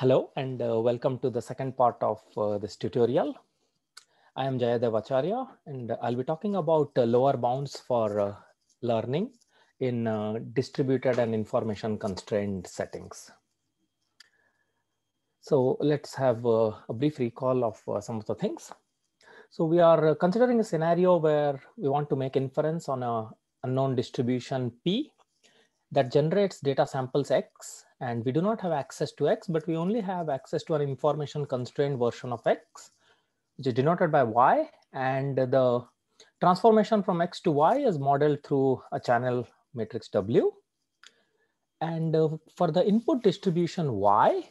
Hello and uh, welcome to the second part of uh, this tutorial. I am Jayadev Acharya and I'll be talking about uh, lower bounds for uh, learning in uh, distributed and information constrained settings. So let's have uh, a brief recall of some of the things. So we are considering a scenario where we want to make inference on a unknown distribution P that generates data samples X and we do not have access to x, but we only have access to an information constrained version of x, which is denoted by y. And the transformation from x to y is modeled through a channel matrix W. And uh, for the input distribution y,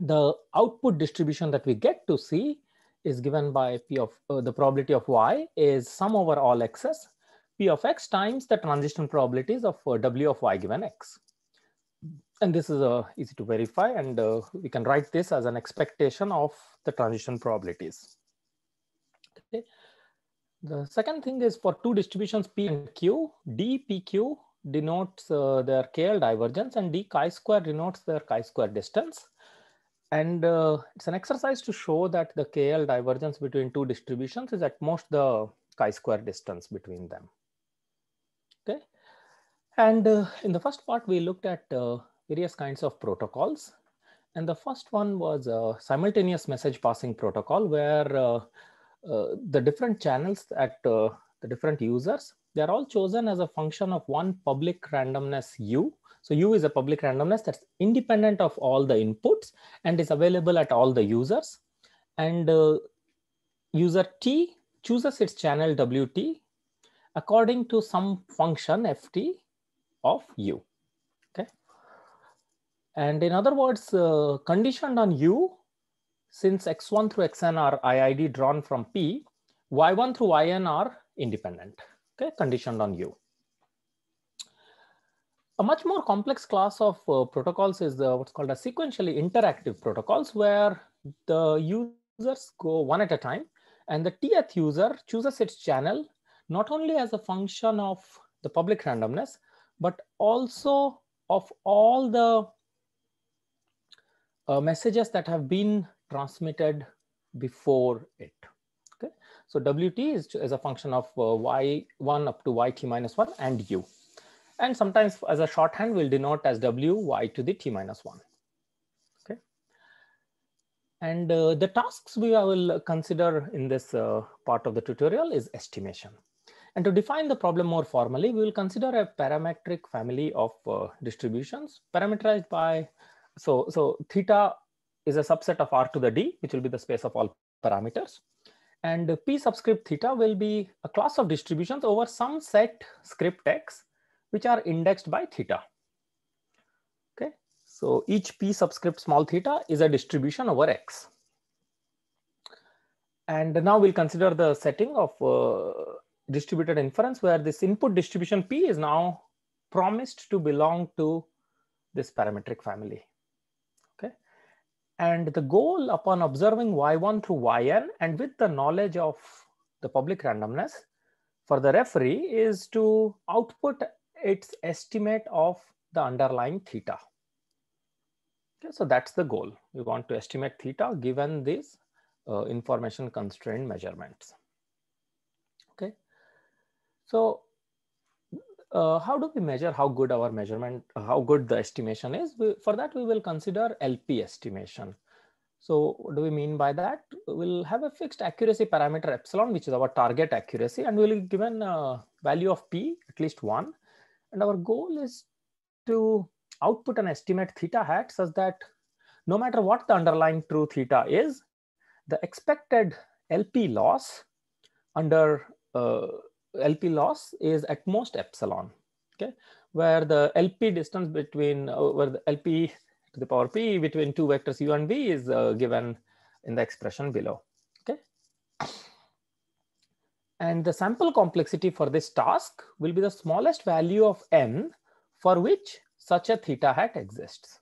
the output distribution that we get to see is given by p of uh, the probability of y is sum over all x's, p of x times the transition probabilities of uh, w of y given x and this is uh, easy to verify and uh, we can write this as an expectation of the transition probabilities. Okay. The second thing is for two distributions P and Q, DPQ denotes uh, their KL divergence and D chi-square denotes their chi-square distance. And uh, it's an exercise to show that the KL divergence between two distributions is at most the chi-square distance between them. Okay. And uh, in the first part, we looked at uh, various kinds of protocols. And the first one was a simultaneous message passing protocol where uh, uh, the different channels at uh, the different users, they're all chosen as a function of one public randomness U. So U is a public randomness that's independent of all the inputs and is available at all the users. And uh, user T chooses its channel WT according to some function FT of U and in other words, uh, conditioned on U, since x1 through xn are IID drawn from P, y1 through yn are independent, okay, conditioned on U. A much more complex class of uh, protocols is what's called a sequentially interactive protocols where the users go one at a time and the tth user chooses its channel not only as a function of the public randomness, but also of all the uh, messages that have been transmitted before it. Okay, so Wt is, is a function of uh, y1 up to yt minus 1 and u. And sometimes as a shorthand, we'll denote as w y to the t minus 1. Okay. And uh, the tasks we will consider in this uh, part of the tutorial is estimation. And to define the problem more formally, we will consider a parametric family of uh, distributions parameterized by so so theta is a subset of r to the d, which will be the space of all parameters. And p subscript theta will be a class of distributions over some set script x, which are indexed by theta. Okay, so each p subscript small theta is a distribution over x. And now we'll consider the setting of uh, distributed inference where this input distribution P is now promised to belong to this parametric family. And the goal upon observing y1 through yn and with the knowledge of the public randomness for the referee is to output its estimate of the underlying theta. Okay, so that's the goal. We want to estimate theta given these uh, information constraint measurements. Okay, so uh, how do we measure how good our measurement, how good the estimation is? We, for that, we will consider LP estimation. So what do we mean by that? We'll have a fixed accuracy parameter epsilon, which is our target accuracy, and we'll be given a uh, value of p, at least one. And our goal is to output an estimate theta hat such that no matter what the underlying true theta is, the expected LP loss under uh, LP loss is at most epsilon, okay? Where the LP distance between, uh, where the LP to the power p between two vectors u and v is uh, given in the expression below, okay? And the sample complexity for this task will be the smallest value of n for which such a theta hat exists.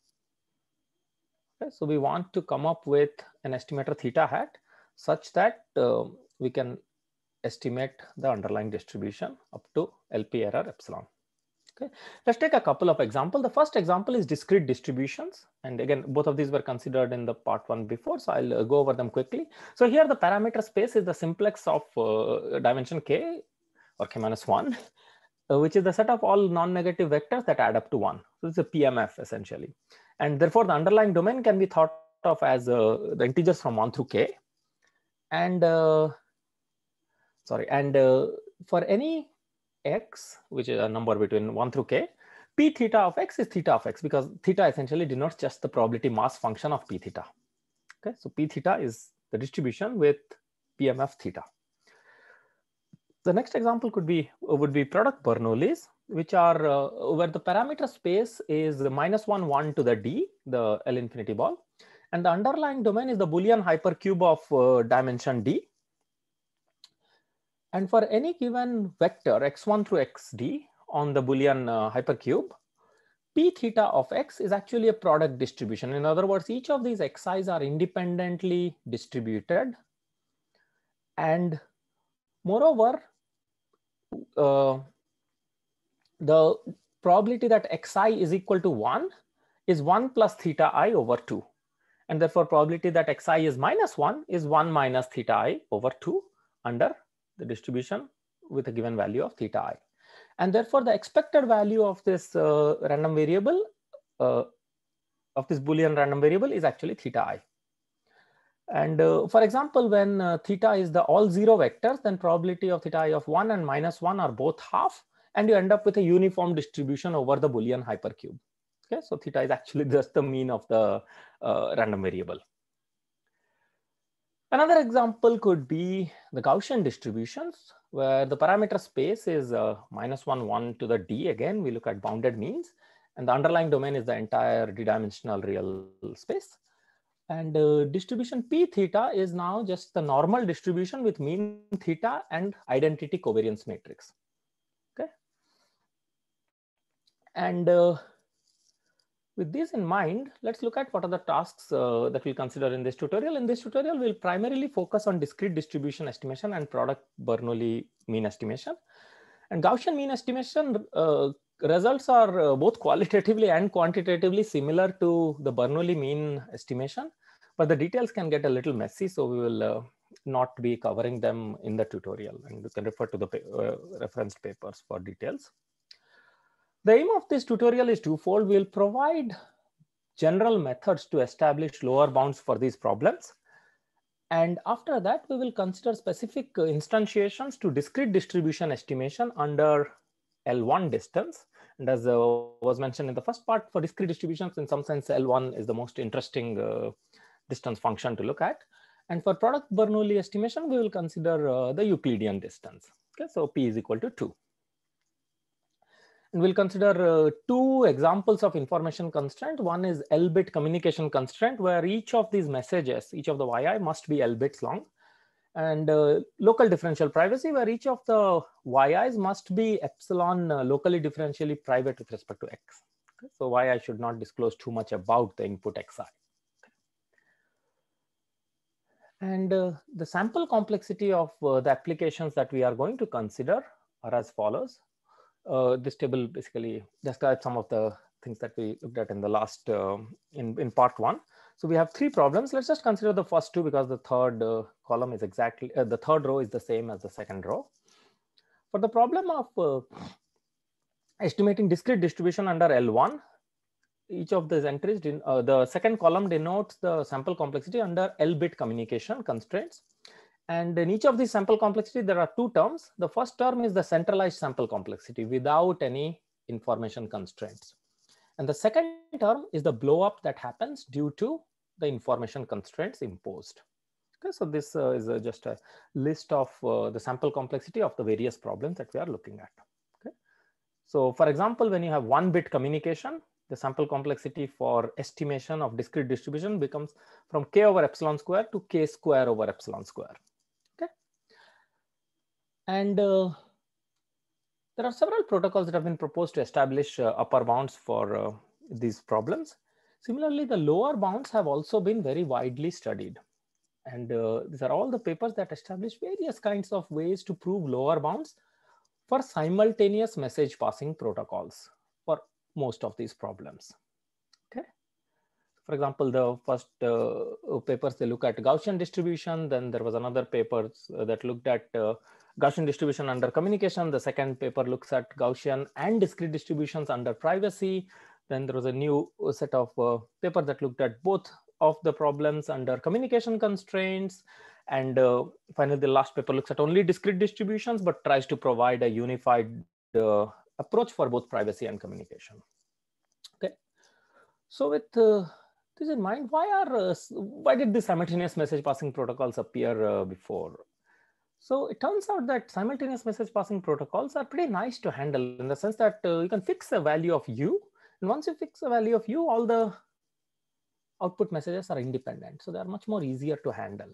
Okay, so we want to come up with an estimator theta hat such that uh, we can estimate the underlying distribution up to LP error epsilon. Okay. Let's take a couple of examples. The first example is discrete distributions. And again, both of these were considered in the part one before, so I'll uh, go over them quickly. So here the parameter space is the simplex of uh, dimension k or k minus one, uh, which is the set of all non-negative vectors that add up to one. So it's a PMF essentially. And therefore the underlying domain can be thought of as uh, the integers from one through k. And uh, sorry, and uh, for any x, which is a number between 1 through k, p theta of x is theta of x because theta essentially denotes just the probability mass function of p theta. Okay, so p theta is the distribution with PMF theta. The next example could be would be product Bernoullis, which are uh, where the parameter space is minus one one to the d, the L infinity ball, and the underlying domain is the Boolean hypercube of uh, dimension d, and for any given vector x1 through xd on the Boolean uh, hypercube, p theta of x is actually a product distribution. In other words, each of these xi's are independently distributed. And moreover, uh, the probability that xi is equal to 1 is 1 plus theta i over 2. And therefore, probability that xi is minus 1 is 1 minus theta i over 2 under the distribution with a given value of theta i. And therefore, the expected value of this uh, random variable, uh, of this Boolean random variable is actually theta i. And uh, for example, when uh, theta is the all zero vectors, then probability of theta i of one and minus one are both half, and you end up with a uniform distribution over the Boolean hypercube. Okay, so theta is actually just the mean of the uh, random variable. Another example could be the Gaussian distributions where the parameter space is uh, minus one, one to the D again, we look at bounded means and the underlying domain is the entire d-dimensional real space. And uh, distribution P theta is now just the normal distribution with mean theta and identity covariance matrix. Okay. And uh, with this in mind, let's look at what are the tasks uh, that we'll consider in this tutorial. In this tutorial, we'll primarily focus on discrete distribution estimation and product Bernoulli mean estimation. And Gaussian mean estimation uh, results are uh, both qualitatively and quantitatively similar to the Bernoulli mean estimation, but the details can get a little messy. So we will uh, not be covering them in the tutorial and you can refer to the pa uh, referenced papers for details. The aim of this tutorial is twofold. We'll provide general methods to establish lower bounds for these problems. And after that, we will consider specific uh, instantiations to discrete distribution estimation under L1 distance. And as uh, was mentioned in the first part, for discrete distributions, in some sense, L1 is the most interesting uh, distance function to look at. And for product Bernoulli estimation, we will consider uh, the Euclidean distance. Okay, so P is equal to 2. And we'll consider uh, two examples of information constraint. One is L-bit communication constraint, where each of these messages, each of the YI must be L bits long. And uh, local differential privacy, where each of the YIs must be epsilon uh, locally differentially private with respect to X. Okay? So YI should not disclose too much about the input XI. And uh, the sample complexity of uh, the applications that we are going to consider are as follows uh, this table basically describes some of the things that we looked at in the last, um, in, in part one. So we have three problems. Let's just consider the first two because the third uh, column is exactly, uh, the third row is the same as the second row. For the problem of uh, estimating discrete distribution under L1, each of these entries, uh, the second column denotes the sample complexity under L bit communication constraints. And in each of these sample complexity, there are two terms. The first term is the centralized sample complexity without any information constraints. And the second term is the blow up that happens due to the information constraints imposed. Okay, so this uh, is uh, just a list of uh, the sample complexity of the various problems that we are looking at. Okay. So for example, when you have one bit communication, the sample complexity for estimation of discrete distribution becomes from k over epsilon square to k square over epsilon square. And uh, there are several protocols that have been proposed to establish uh, upper bounds for uh, these problems. Similarly, the lower bounds have also been very widely studied. And uh, these are all the papers that establish various kinds of ways to prove lower bounds for simultaneous message passing protocols for most of these problems. Okay. For example, the first uh, papers, they look at Gaussian distribution. Then there was another paper uh, that looked at Gaussian distribution under communication. The second paper looks at Gaussian and discrete distributions under privacy. Then there was a new set of uh, paper that looked at both of the problems under communication constraints. And uh, finally, the last paper looks at only discrete distributions, but tries to provide a unified uh, approach for both privacy and communication. Okay. So with uh, this in mind, why are uh, why did the simultaneous message passing protocols appear uh, before? So it turns out that simultaneous message passing protocols are pretty nice to handle in the sense that uh, you can fix the value of u. And once you fix the value of u, all the output messages are independent. So they are much more easier to handle.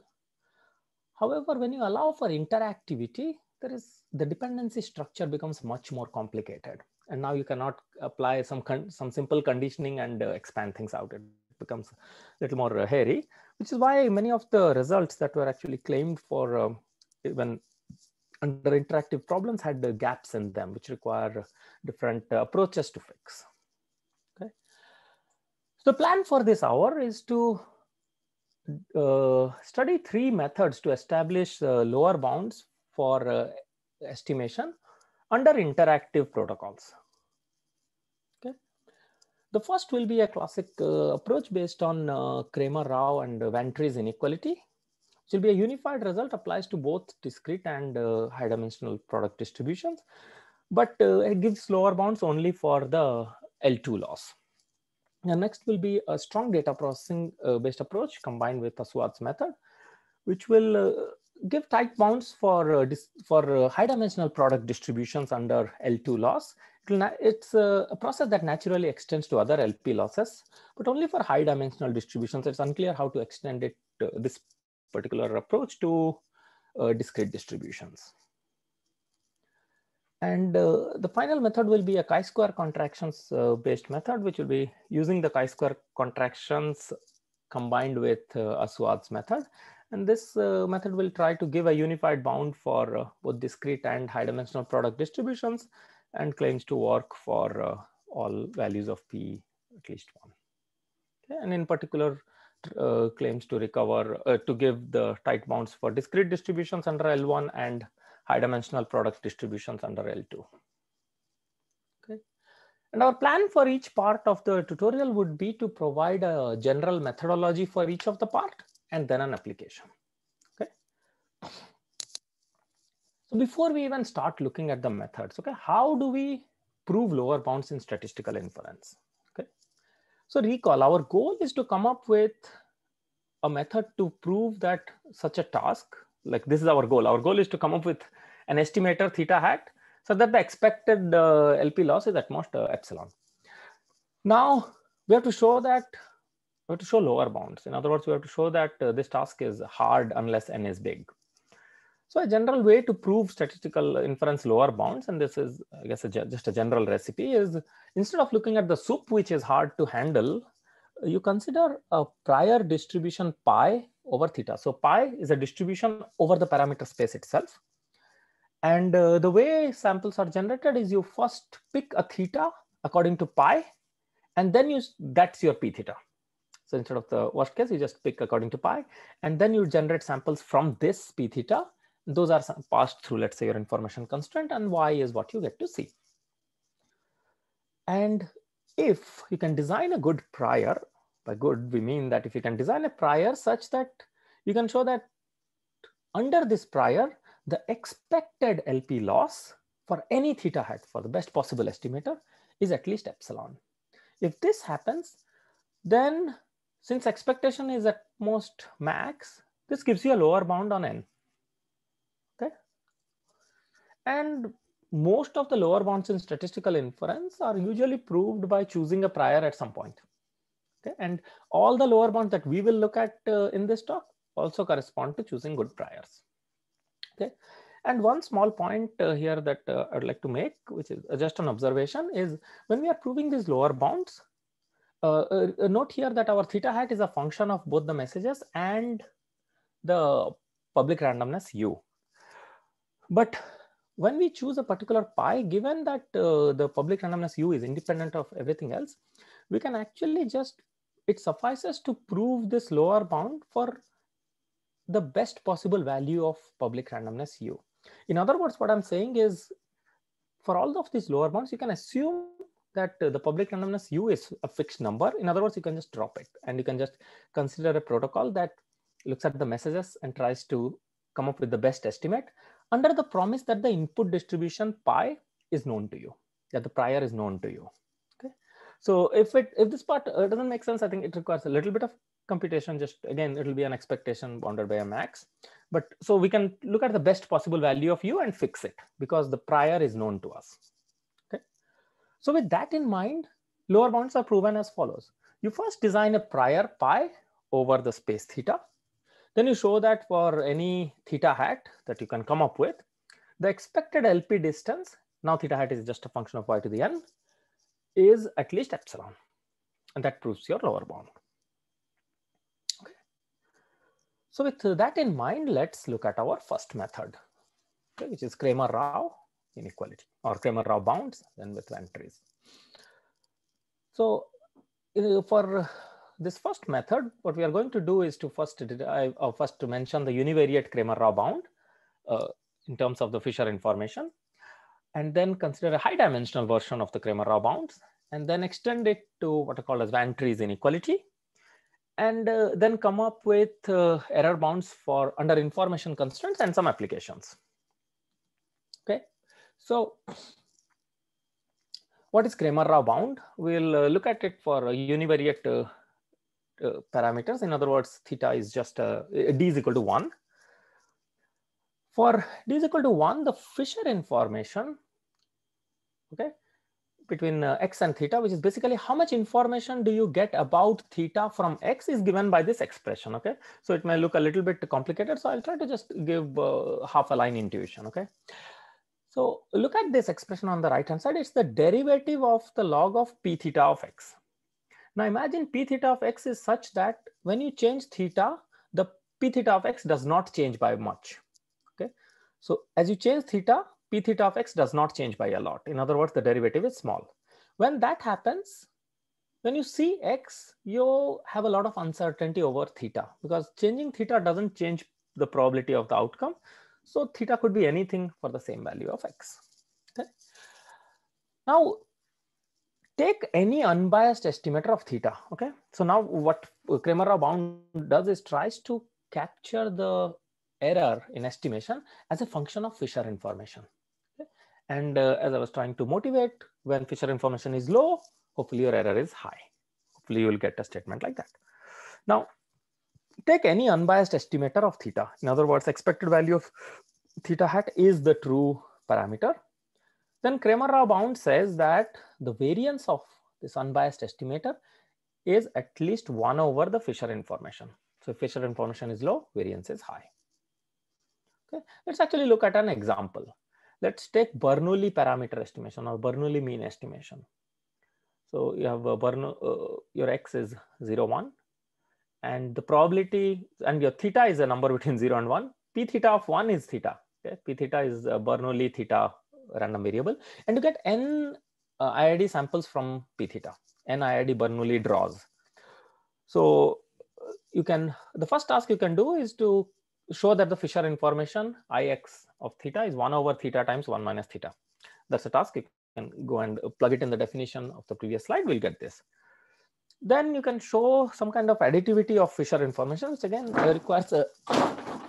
However, when you allow for interactivity, there is the dependency structure becomes much more complicated. And now you cannot apply some, some simple conditioning and uh, expand things out. It becomes a little more uh, hairy, which is why many of the results that were actually claimed for um, even under interactive problems had the gaps in them which require different uh, approaches to fix. Okay. So the plan for this hour is to uh, study three methods to establish lower bounds for uh, estimation under interactive protocols. Okay. The first will be a classic uh, approach based on Kramer-Rao and Ventry's inequality will be a unified result applies to both discrete and uh, high dimensional product distributions, but uh, it gives lower bounds only for the L2 loss. And next will be a strong data processing uh, based approach combined with Swartz method, which will uh, give tight bounds for, uh, for uh, high dimensional product distributions under L2 loss. It's a process that naturally extends to other LP losses, but only for high dimensional distributions. It's unclear how to extend it this particular approach to uh, discrete distributions. And uh, the final method will be a chi-square contractions uh, based method, which will be using the chi-square contractions combined with uh, Aswad's method. And this uh, method will try to give a unified bound for uh, both discrete and high dimensional product distributions and claims to work for uh, all values of P, at least one. Okay? And in particular, uh, claims to recover, uh, to give the tight bounds for discrete distributions under L1 and high dimensional product distributions under L2. Okay. And our plan for each part of the tutorial would be to provide a general methodology for each of the part and then an application. Okay. So before we even start looking at the methods, okay, how do we prove lower bounds in statistical inference? So recall, our goal is to come up with a method to prove that such a task, like this is our goal. Our goal is to come up with an estimator theta hat so that the expected uh, LP loss is at most uh, epsilon. Now we have to show that, we have to show lower bounds. In other words, we have to show that uh, this task is hard unless n is big. So a general way to prove statistical inference lower bounds, and this is, I guess, a just a general recipe is instead of looking at the soup, which is hard to handle, you consider a prior distribution pi over theta. So pi is a distribution over the parameter space itself. And uh, the way samples are generated is you first pick a theta according to pi, and then you that's your p theta. So instead of the worst case, you just pick according to pi, and then you generate samples from this p theta those are passed through, let's say, your information constraint, and y is what you get to see. And if you can design a good prior, by good, we mean that if you can design a prior such that you can show that under this prior, the expected LP loss for any theta hat for the best possible estimator is at least epsilon. If this happens, then since expectation is at most max, this gives you a lower bound on n. And most of the lower bounds in statistical inference are usually proved by choosing a prior at some point. Okay? And all the lower bounds that we will look at uh, in this talk also correspond to choosing good priors. Okay. And one small point uh, here that uh, I'd like to make, which is uh, just an observation, is when we are proving these lower bounds, uh, uh, note here that our theta hat is a function of both the messages and the public randomness u. But when we choose a particular pi, given that uh, the public randomness u is independent of everything else, we can actually just, it suffices to prove this lower bound for the best possible value of public randomness u. In other words, what I'm saying is for all of these lower bounds, you can assume that uh, the public randomness u is a fixed number. In other words, you can just drop it and you can just consider a protocol that looks at the messages and tries to come up with the best estimate under the promise that the input distribution pi is known to you, that the prior is known to you. Okay. So if it if this part uh, doesn't make sense, I think it requires a little bit of computation. Just again, it'll be an expectation bounded by a max. But so we can look at the best possible value of u and fix it because the prior is known to us. Okay. So with that in mind, lower bounds are proven as follows. You first design a prior pi over the space theta then you show that for any theta hat that you can come up with, the expected LP distance, now theta hat is just a function of y to the n, is at least epsilon. And that proves your lower bound. Okay. So with that in mind, let's look at our first method, okay, which is Kramer-Rao inequality or Kramer-Rao bounds and with entries. So uh, for this first method, what we are going to do is to first derive, or uh, first to mention the univariate kramer raw bound uh, in terms of the Fisher information, and then consider a high dimensional version of the kramer raw bounds, and then extend it to what are called as Van Trees inequality, and uh, then come up with uh, error bounds for under information constraints and some applications. Okay, so what is Kremer-Rao bound? We'll uh, look at it for univariate uh, uh, parameters. In other words, theta is just uh, d is equal to one. For d is equal to one, the Fisher information, okay, between uh, x and theta, which is basically how much information do you get about theta from x is given by this expression, okay? So it may look a little bit complicated. So I'll try to just give uh, half a line intuition, okay? So look at this expression on the right hand side. It's the derivative of the log of p theta of x. Now imagine p theta of x is such that when you change theta, the p theta of x does not change by much. Okay, so as you change theta, p theta of x does not change by a lot. In other words, the derivative is small. When that happens, when you see x, you have a lot of uncertainty over theta because changing theta doesn't change the probability of the outcome. So theta could be anything for the same value of x. Okay. Now, take any unbiased estimator of theta. Okay. So now what Kramer Rao bound does is tries to capture the error in estimation as a function of Fisher information. Okay? And uh, as I was trying to motivate, when Fisher information is low, hopefully your error is high. Hopefully you will get a statement like that. Now, take any unbiased estimator of theta. In other words, expected value of theta hat is the true parameter then Kramer-Rao bound says that the variance of this unbiased estimator is at least one over the Fisher information. So Fisher information is low, variance is high. Okay, let's actually look at an example. Let's take Bernoulli parameter estimation or Bernoulli mean estimation. So you have a uh, Bernoulli, uh, your x is 0, 1, and the probability, and your theta is a number between 0 and 1. P theta of 1 is theta. Okay? P theta is uh, Bernoulli theta random variable and you get n uh, IID samples from p theta, n IID Bernoulli draws. So you can, the first task you can do is to show that the Fisher information Ix of theta is one over theta times one minus theta. That's a task you can go and plug it in the definition of the previous slide, we'll get this. Then you can show some kind of additivity of Fisher information, which again requires a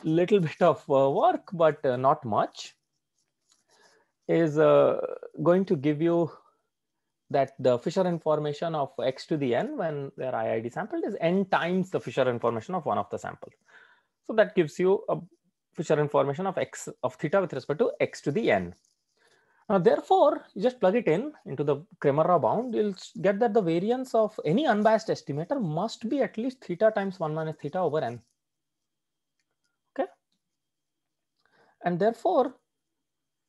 little bit of uh, work, but uh, not much is uh, going to give you that the Fisher information of x to the n when their IID sampled is n times the Fisher information of one of the samples. So that gives you a Fisher information of x of theta with respect to x to the n. Now, therefore, you just plug it in into the kramer rao bound, you'll get that the variance of any unbiased estimator must be at least theta times 1 minus theta over n. Okay. And therefore,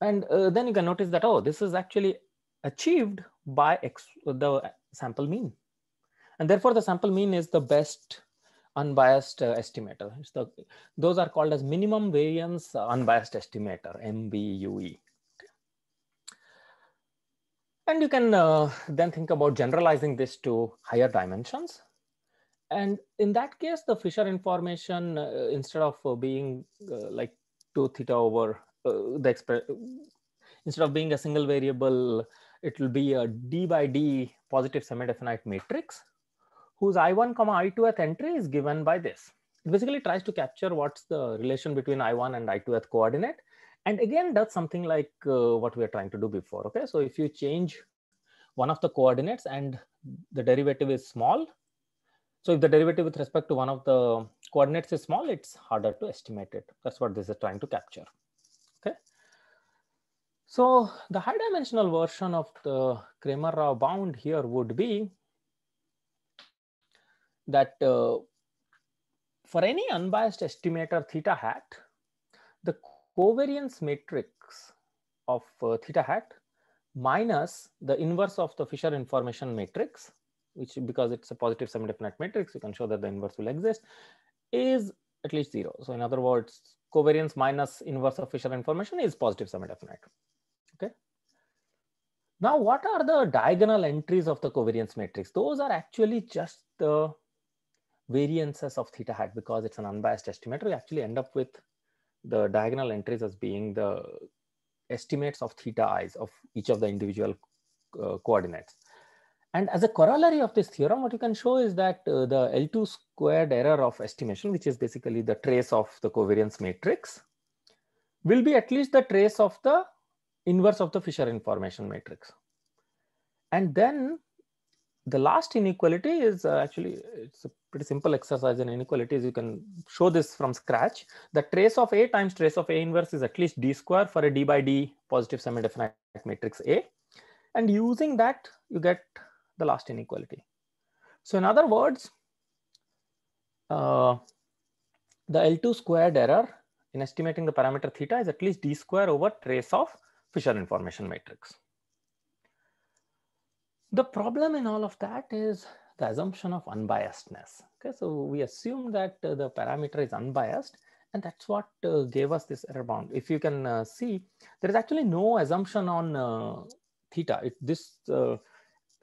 and uh, then you can notice that, oh, this is actually achieved by the sample mean. And therefore the sample mean is the best unbiased uh, estimator. The, those are called as minimum variance unbiased estimator, MVUE. And you can uh, then think about generalizing this to higher dimensions. And in that case, the Fisher information, uh, instead of uh, being uh, like 2 theta over uh, the exp- instead of being a single variable, it will be a d by d positive semi-definite matrix whose i1 comma i2th entry is given by this. It basically tries to capture what's the relation between i1 and i2th coordinate. And again, does something like uh, what we are trying to do before. Okay, so if you change one of the coordinates and the derivative is small, so if the derivative with respect to one of the coordinates is small, it's harder to estimate it. That's what this is trying to capture. Okay. So the high dimensional version of the Kramer-Rao bound here would be that uh, for any unbiased estimator theta hat, the covariance matrix of uh, theta hat minus the inverse of the Fisher information matrix, which because it's a positive semi-definite matrix, you can show that the inverse will exist, is at least zero. So in other words, covariance minus inverse of Fisher information is positive semi-definite. Okay. Now, what are the diagonal entries of the covariance matrix? Those are actually just the variances of theta hat because it's an unbiased estimator. We actually end up with the diagonal entries as being the estimates of theta i's of each of the individual uh, coordinates. And as a corollary of this theorem, what you can show is that uh, the L2 squared error of estimation, which is basically the trace of the covariance matrix, will be at least the trace of the inverse of the Fisher information matrix. And then the last inequality is uh, actually, it's a pretty simple exercise in inequalities. You can show this from scratch. The trace of A times trace of A inverse is at least D square for a D by D positive semi-definite matrix A. And using that, you get the last inequality. So in other words, uh, the L2 squared error in estimating the parameter theta is at least d square over trace of Fisher information matrix. The problem in all of that is the assumption of unbiasedness. Okay, so we assume that uh, the parameter is unbiased and that's what uh, gave us this error bound. If you can uh, see, there is actually no assumption on uh, theta. It, this uh,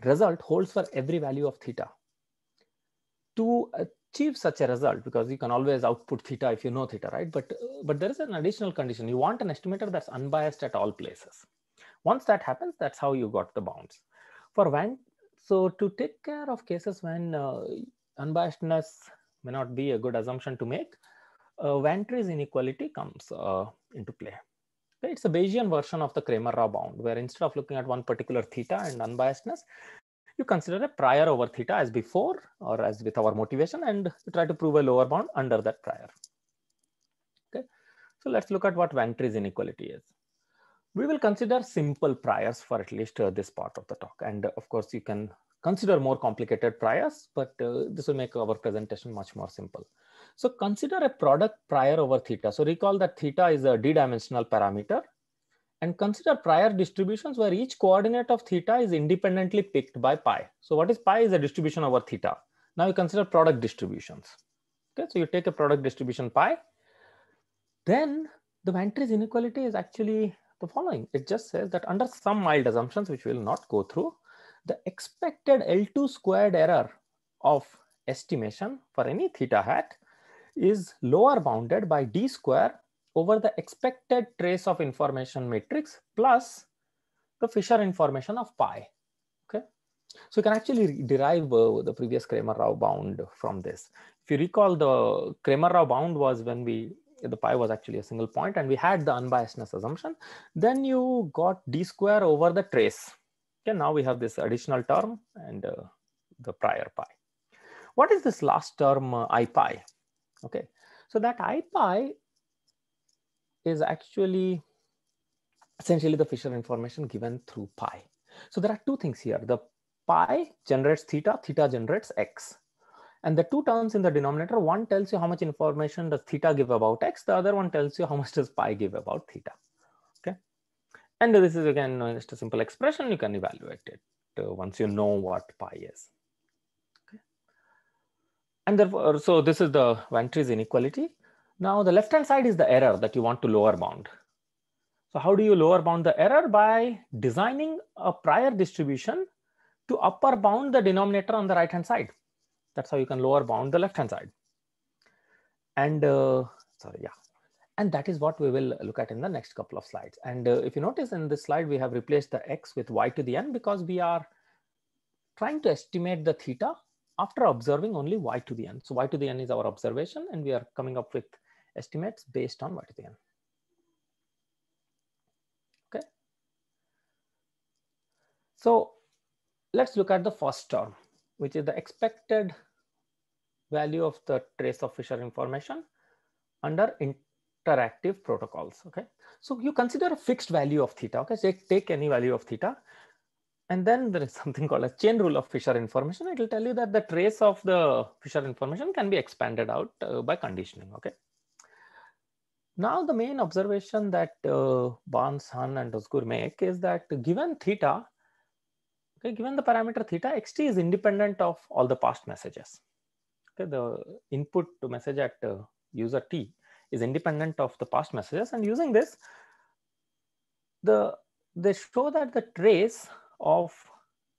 result holds for every value of theta. To achieve such a result, because you can always output theta if you know theta, right? But, but there is an additional condition. You want an estimator that's unbiased at all places. Once that happens, that's how you got the bounds. For when, so to take care of cases when uh, unbiasedness may not be a good assumption to make, uh, Ventry's inequality comes uh, into play. It's a Bayesian version of the Kramer-Rao bound, where instead of looking at one particular theta and unbiasedness, you consider a prior over theta as before or as with our motivation, and you try to prove a lower bound under that prior. Okay, so let's look at what Ventry's inequality is. We will consider simple priors for at least uh, this part of the talk, and uh, of course you can consider more complicated priors, but uh, this will make our presentation much more simple. So consider a product prior over theta. So recall that theta is a d-dimensional parameter and consider prior distributions where each coordinate of theta is independently picked by pi. So what is pi is a distribution over theta. Now you consider product distributions. Okay, so you take a product distribution pi, then the Ventris inequality is actually the following. It just says that under some mild assumptions, which we will not go through, the expected L2 squared error of estimation for any theta hat is lower bounded by d square over the expected trace of information matrix plus the Fisher information of pi. Okay, so you can actually derive uh, the previous Kramer-Rao bound from this. If you recall, the kramer Rao bound was when we the pi was actually a single point and we had the unbiasedness assumption. Then you got d square over the trace. Okay, now we have this additional term and uh, the prior pi. What is this last term uh, i pi? Okay, so that pi is actually essentially the Fisher information given through pi. So there are two things here. The pi generates theta, theta generates x. And the two terms in the denominator, one tells you how much information does theta give about x, the other one tells you how much does pi give about theta. Okay. And this is again just a simple expression, you can evaluate it uh, once you know what pi is. And therefore, uh, so this is the Trees inequality. Now the left-hand side is the error that you want to lower bound. So how do you lower bound the error? By designing a prior distribution to upper bound the denominator on the right-hand side. That's how you can lower bound the left-hand side. And uh, sorry, yeah. And that is what we will look at in the next couple of slides. And uh, if you notice in this slide, we have replaced the x with y to the n because we are trying to estimate the theta after observing only y to the n. So y to the n is our observation and we are coming up with estimates based on y to the n. Okay. So let's look at the first term, which is the expected value of the trace of Fisher information under interactive protocols. Okay. So you consider a fixed value of theta. Okay. So take any value of theta and then there is something called a chain rule of Fisher information. It will tell you that the trace of the Fisher information can be expanded out uh, by conditioning, okay? Now the main observation that uh, Barnes, Hahn and Dosgur make is that given theta, okay, given the parameter theta, xt is independent of all the past messages. Okay, the input to message at uh, user t is independent of the past messages and using this, the they show that the trace of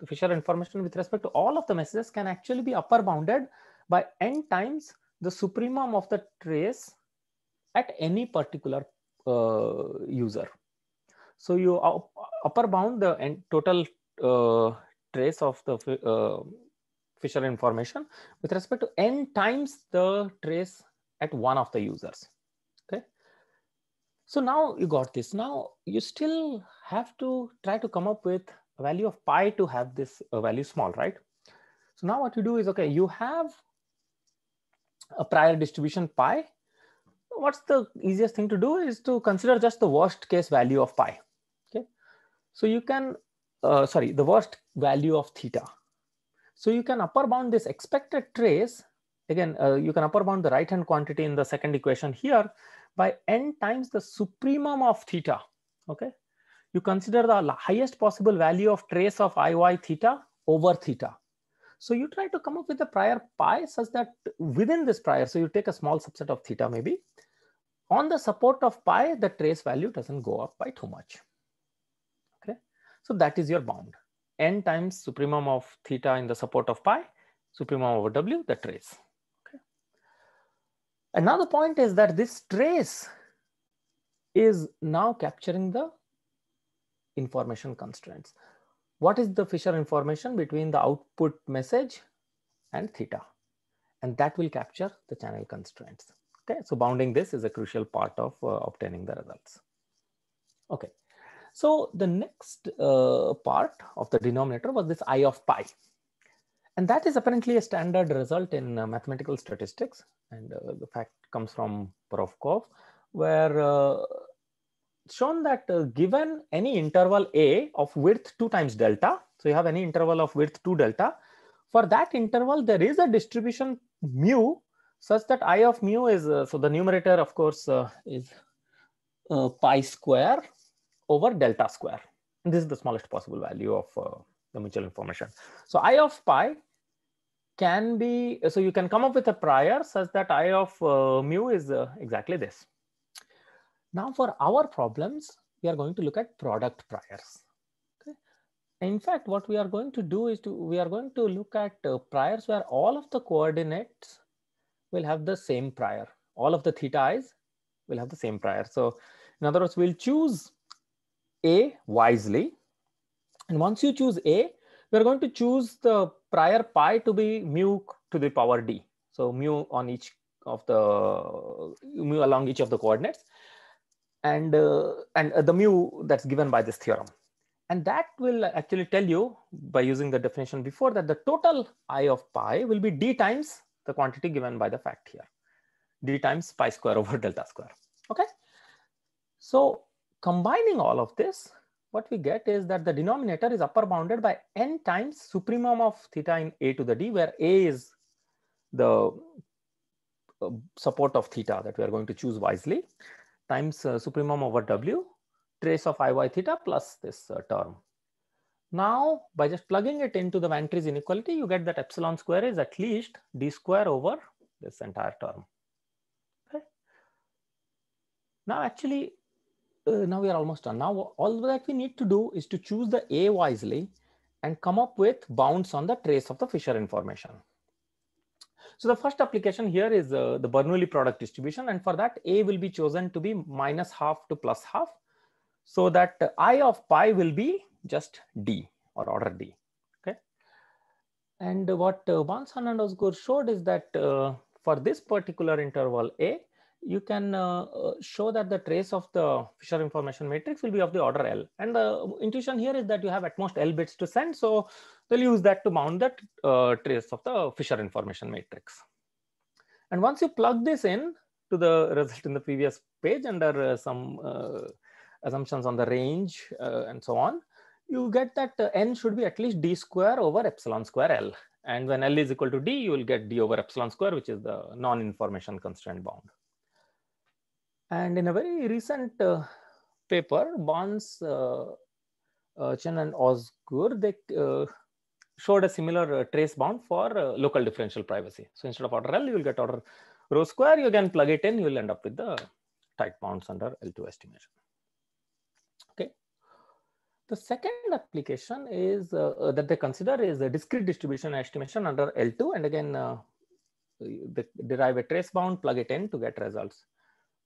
the Fisher information with respect to all of the messages can actually be upper bounded by n times the supremum of the trace at any particular uh, user. So you upper bound the n total uh, trace of the uh, Fisher information with respect to n times the trace at one of the users. Okay. So now you got this. Now you still have to try to come up with value of pi to have this uh, value small, right? So now what you do is, okay, you have a prior distribution pi. What's the easiest thing to do is to consider just the worst case value of pi. Okay, so you can, uh, sorry, the worst value of theta. So you can upper bound this expected trace. Again, uh, you can upper bound the right hand quantity in the second equation here by n times the supremum of theta. Okay, you consider the highest possible value of trace of iy theta over theta. So you try to come up with a prior pi such that within this prior, so you take a small subset of theta maybe, on the support of pi, the trace value doesn't go up by too much. Okay, so that is your bound. n times supremum of theta in the support of pi, supremum over w, the trace. Okay. Another point is that this trace is now capturing the information constraints. What is the Fisher information between the output message and theta? And that will capture the channel constraints. Okay, so bounding this is a crucial part of uh, obtaining the results. Okay, so the next uh, part of the denominator was this I of pi. And that is apparently a standard result in uh, mathematical statistics. And uh, the fact comes from Porofkov, where uh, shown that uh, given any interval a of width 2 times delta, so you have any interval of width 2 delta, for that interval there is a distribution mu such that i of mu is, uh, so the numerator of course uh, is uh, pi square over delta square. And this is the smallest possible value of uh, the mutual information. So i of pi can be, so you can come up with a prior such that i of mu is exactly this. Now for our problems, we are going to look at product priors. Okay? In fact, what we are going to do is to, we are going to look at uh, priors where all of the coordinates will have the same prior. All of the theta i's will have the same prior. So in other words, we'll choose A wisely. And once you choose A, we're going to choose the prior pi to be mu to the power d. So mu on each of the mu along each of the coordinates and uh, and uh, the mu that's given by this theorem and that will actually tell you by using the definition before that the total i of pi will be d times the quantity given by the fact here d times pi square over delta square okay so combining all of this what we get is that the denominator is upper bounded by n times supremum of theta in a to the d where a is the uh, support of theta that we are going to choose wisely times uh, supremum over W trace of Iy theta plus this uh, term. Now, by just plugging it into the Van Trees inequality, you get that epsilon square is at least d square over this entire term. Okay. Now, actually, uh, now we are almost done. Now, all that we need to do is to choose the A wisely and come up with bounds on the trace of the Fisher information. So the first application here is uh, the Bernoulli product distribution. And for that, A will be chosen to be minus half to plus half. So that I of pi will be just D or order D. Okay. And what uh, and San showed is that uh, for this particular interval A, you can uh, uh, show that the trace of the Fisher information matrix will be of the order L. And the uh, intuition here is that you have at most L bits to send. So they'll use that to mount that uh, trace of the Fisher information matrix. And once you plug this in to the result in the previous page under uh, some uh, assumptions on the range and so on, you get that N should be at least D square over epsilon square L. And when L is equal to D, you will get D over epsilon square, which is the non-information constraint bound. And in a very recent uh, paper, Barnes, uh, uh, Chen, and Osgur, they uh, showed a similar uh, trace bound for uh, local differential privacy. So instead of order L, you will get order rho square. You can plug it in, you will end up with the tight bounds under L2 estimation. Okay. The second application is that they consider is a discrete distribution estimation under L2, and again, they derive a trace bound, plug it in to get results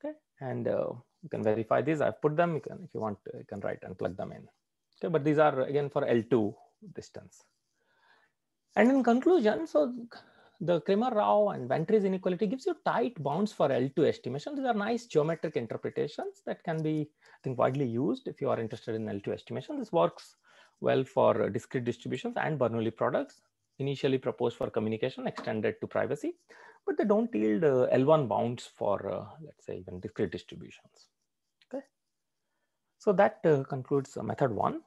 okay and uh, you can verify these i've put them you can if you want you can write and plug them in okay but these are again for l2 distance and in conclusion so the Kramer Rao and Ventris inequality gives you tight bounds for L2 estimation. These are nice geometric interpretations that can be, I think, widely used if you are interested in L2 estimation. This works well for discrete distributions and Bernoulli products initially proposed for communication extended to privacy, but they don't yield uh, L1 bounds for, uh, let's say, even discrete distributions. Okay. So that uh, concludes uh, method one.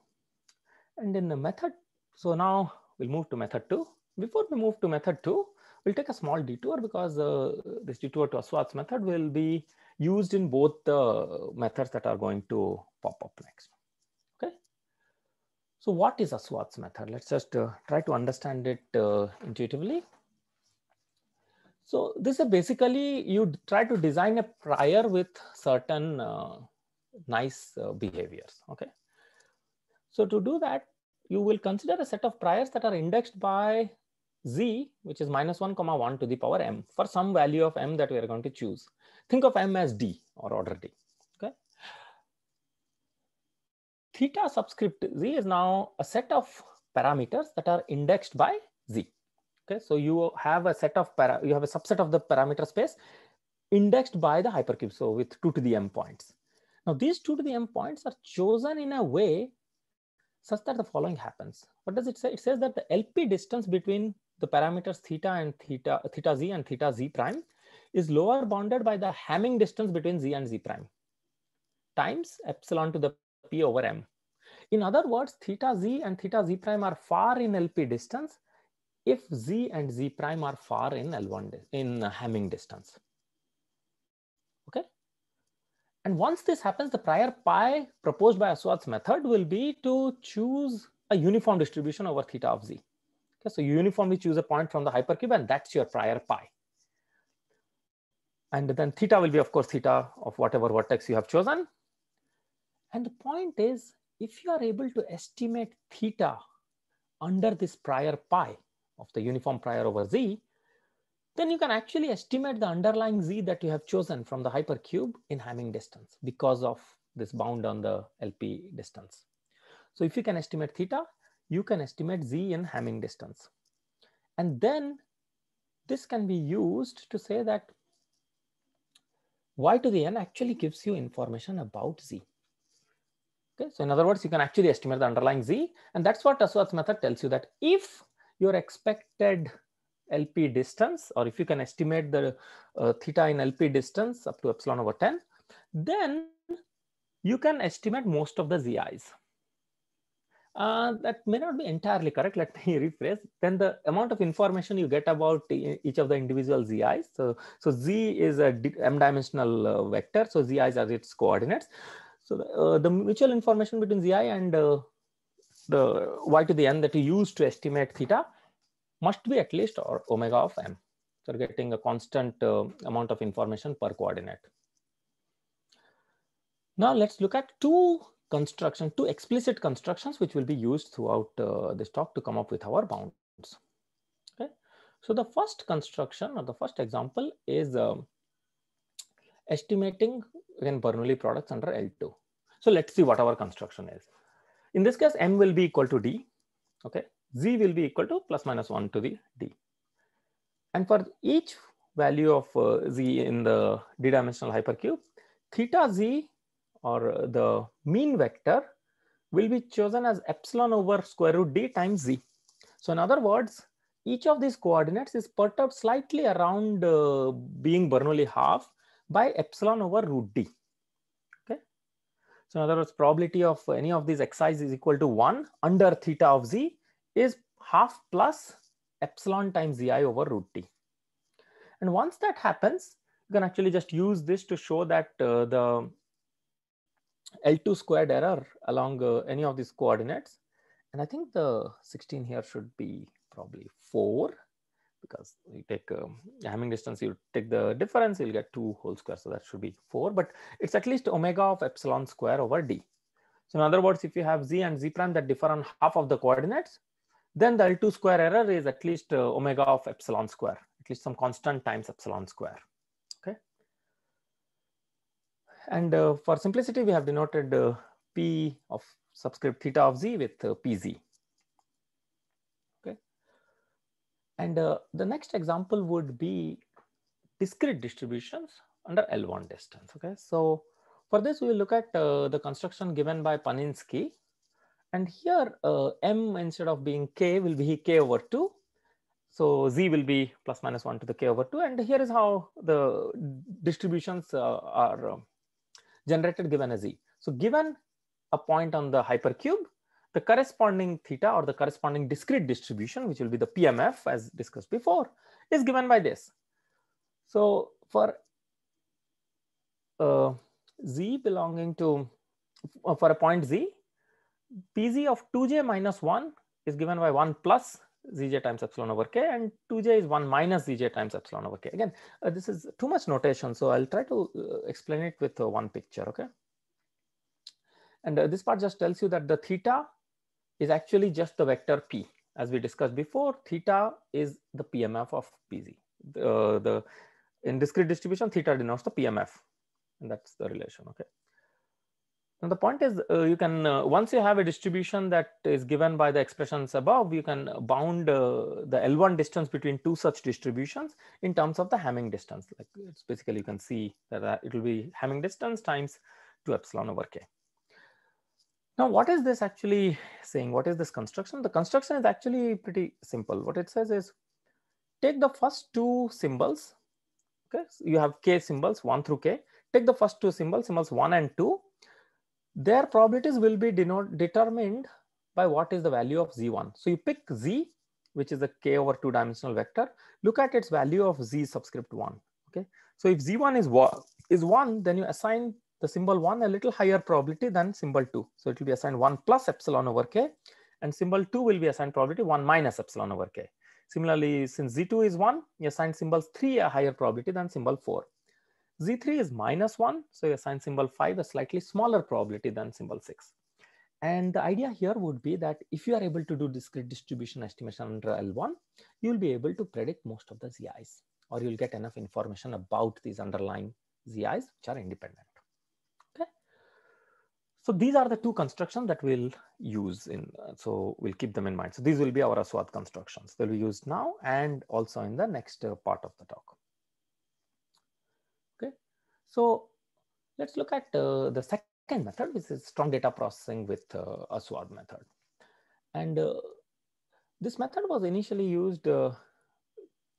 And in the method, so now we'll move to method two. Before we move to method two, we'll take a small detour because uh, this detour to Aswad's method will be used in both the uh, methods that are going to pop up next. So what is a Swartz method? Let's just uh, try to understand it uh, intuitively. So this is basically you try to design a prior with certain uh, nice uh, behaviors, okay? So to do that, you will consider a set of priors that are indexed by z, which is minus one comma one to the power m for some value of m that we are going to choose. Think of m as d or order d. theta subscript z is now a set of parameters that are indexed by z. Okay, so you have a set of para you have a subset of the parameter space indexed by the hypercube. So with two to the m points. Now these two to the m points are chosen in a way such that the following happens. What does it say? It says that the LP distance between the parameters theta and theta theta z and theta z prime is lower bounded by the Hamming distance between z and z prime times epsilon to the p over m. In other words, theta z and theta z prime are far in LP distance if z and z prime are far in L1 in Hamming distance. Okay. And once this happens, the prior pi proposed by Aswad's method will be to choose a uniform distribution over theta of z. Okay, so you uniformly choose a point from the hypercube and that's your prior pi. And then theta will be, of course, theta of whatever vertex you have chosen and the point is, if you are able to estimate theta under this prior pi of the uniform prior over z, then you can actually estimate the underlying z that you have chosen from the hypercube in Hamming distance because of this bound on the LP distance. So if you can estimate theta, you can estimate z in Hamming distance. And then this can be used to say that y to the n actually gives you information about z. Okay, so in other words, you can actually estimate the underlying Z and that's what Aswath's method tells you that if your expected LP distance, or if you can estimate the uh, theta in LP distance up to epsilon over 10, then you can estimate most of the ZIs. Uh, that may not be entirely correct. Let me rephrase. Then the amount of information you get about each of the individual zi's. So, so z is a m-dimensional uh, vector. So zi's are its coordinates. So the, uh, the mutual information between zi and uh, the y to the n that you use to estimate theta must be at least or omega of m. So you're getting a constant uh, amount of information per coordinate. Now let's look at two construction, two explicit constructions which will be used throughout uh, this talk to come up with our bounds. Okay. So the first construction or the first example is um, estimating again Bernoulli products under L2. So let's see what our construction is. In this case, M will be equal to D, okay? Z will be equal to plus minus one to the D. And for each value of uh, Z in the D-dimensional hypercube, theta Z or uh, the mean vector will be chosen as epsilon over square root D times Z. So in other words, each of these coordinates is perturbed slightly around uh, being Bernoulli half by epsilon over root d. Okay. So in other words, probability of any of these x's is equal to one under theta of z is half plus epsilon times zi over root d. And once that happens, you can actually just use this to show that uh, the L2 squared error along uh, any of these coordinates. And I think the 16 here should be probably 4 because you take um, Hamming distance, you take the difference, you'll get two whole square. So that should be four, but it's at least omega of epsilon square over d. So in other words, if you have z and z prime that differ on half of the coordinates, then the L2 square error is at least uh, omega of epsilon square, at least some constant times epsilon square. Okay. And uh, for simplicity, we have denoted uh, P of subscript theta of z with uh, Pz. And uh, the next example would be discrete distributions under L1 distance. Okay, so for this, we will look at uh, the construction given by Paninsky. And here, uh, m instead of being k will be k over 2. So z will be plus minus 1 to the k over 2. And here is how the distributions uh, are um, generated given a z. So given a point on the hypercube, the corresponding theta or the corresponding discrete distribution, which will be the PMF as discussed before, is given by this. So for uh, z belonging to, uh, for a point z, pz of 2j minus 1 is given by 1 plus zj times epsilon over k and 2j is 1 minus zj times epsilon over k. Again, uh, this is too much notation, so I'll try to uh, explain it with uh, one picture, okay? And uh, this part just tells you that the theta is actually just the vector p. As we discussed before, theta is the PMF of PZ. Uh, the, in discrete distribution, theta denotes the PMF, and that's the relation, okay? Now the point is, uh, you can, uh, once you have a distribution that is given by the expressions above, you can bound uh, the L1 distance between two such distributions in terms of the Hamming distance. Like it's basically, you can see that uh, it will be Hamming distance times 2 epsilon over k. Now, what is this actually saying? What is this construction? The construction is actually pretty simple. What it says is take the first two symbols. Okay, so you have k symbols one through k. Take the first two symbols, symbols one and two. Their probabilities will be determined by what is the value of z1. So you pick z, which is a k over two dimensional vector. Look at its value of z subscript one. Okay, so if z1 is one, is one, then you assign the symbol 1 a little higher probability than symbol 2. So it will be assigned 1 plus epsilon over k and symbol 2 will be assigned probability 1 minus epsilon over k. Similarly, since z2 is 1, you assign symbol 3 a higher probability than symbol 4. z3 is minus 1, so you assign symbol 5 a slightly smaller probability than symbol 6. And the idea here would be that if you are able to do discrete distribution estimation under L1, you'll be able to predict most of the ZIs, or you'll get enough information about these underlying ZIs which are independent. So these are the two constructions that we'll use in, uh, so we'll keep them in mind. So these will be our Aswad constructions. They'll be used now and also in the next uh, part of the talk. Okay, so let's look at uh, the second method, which is strong data processing with uh, Aswad method. And uh, this method was initially used uh,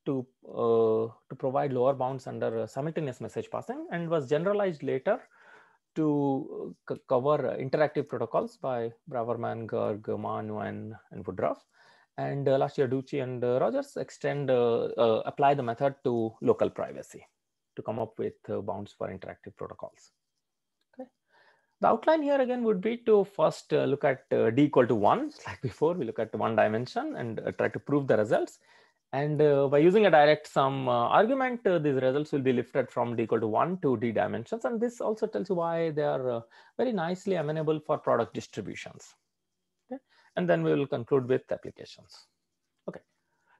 to, to provide lower bounds under simultaneous message passing and was generalized later to uh, cover uh, interactive protocols by Braverman, Gerg, Manu, and, and Woodruff. And uh, last year, Ducci and uh, Rogers extend, apply the method to local privacy to come up with bounds for interactive protocols. Okay. The outline here again would be to first look at d equal to one, like before, we look at one dimension and try to prove the results. And uh, by using a direct sum uh, argument, uh, these results will be lifted from d equal to 1 to d dimensions. And this also tells you why they are uh, very nicely amenable for product distributions. Okay? And then we will conclude with applications. Okay,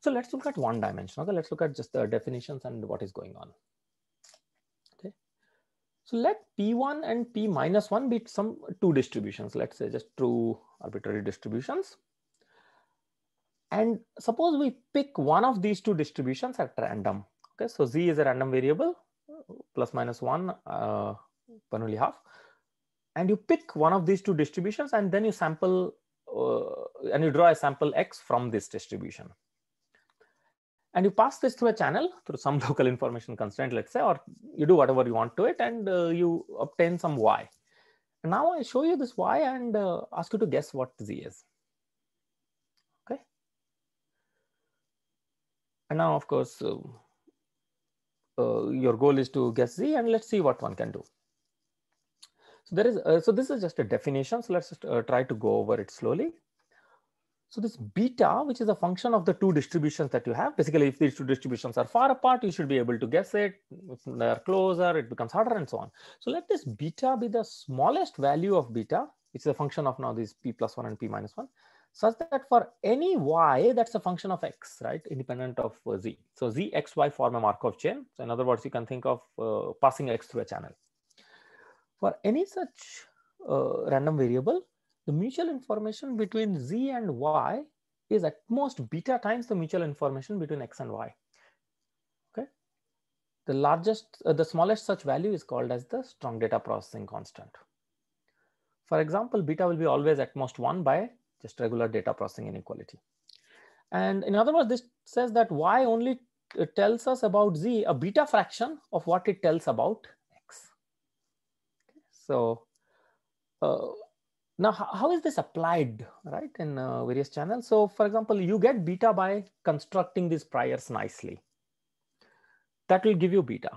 so let's look at one dimension. Okay, let's look at just the definitions and what is going on. Okay, so let p1 and p minus 1 be some two distributions, let's say just two arbitrary distributions. And suppose we pick one of these two distributions at random. Okay, so z is a random variable, plus minus one, uh, one only half. And you pick one of these two distributions and then you sample uh, and you draw a sample x from this distribution. And you pass this through a channel through some local information constraint, let's say, or you do whatever you want to it and uh, you obtain some y. And now I show you this y and uh, ask you to guess what z is. And now, of course, uh, uh, your goal is to guess Z and let's see what one can do. So there is, uh, so this is just a definition. So let's just, uh, try to go over it slowly. So this beta, which is a function of the two distributions that you have, basically if these two distributions are far apart, you should be able to guess it. If they're closer, it becomes harder and so on. So let this beta be the smallest value of beta, which is a function of now these p plus one and p minus one such that for any y, that's a function of x, right, independent of uh, z. So z, x, y form a Markov chain. So in other words, you can think of uh, passing x through a channel. For any such uh, random variable, the mutual information between z and y is at most beta times the mutual information between x and y. Okay, The largest, uh, the smallest such value is called as the strong data processing constant. For example, beta will be always at most 1 by just regular data processing inequality. And in other words, this says that y only uh, tells us about z, a beta fraction of what it tells about x. Okay, so uh, now how, how is this applied, right, in uh, various channels? So for example, you get beta by constructing these priors nicely. That will give you beta.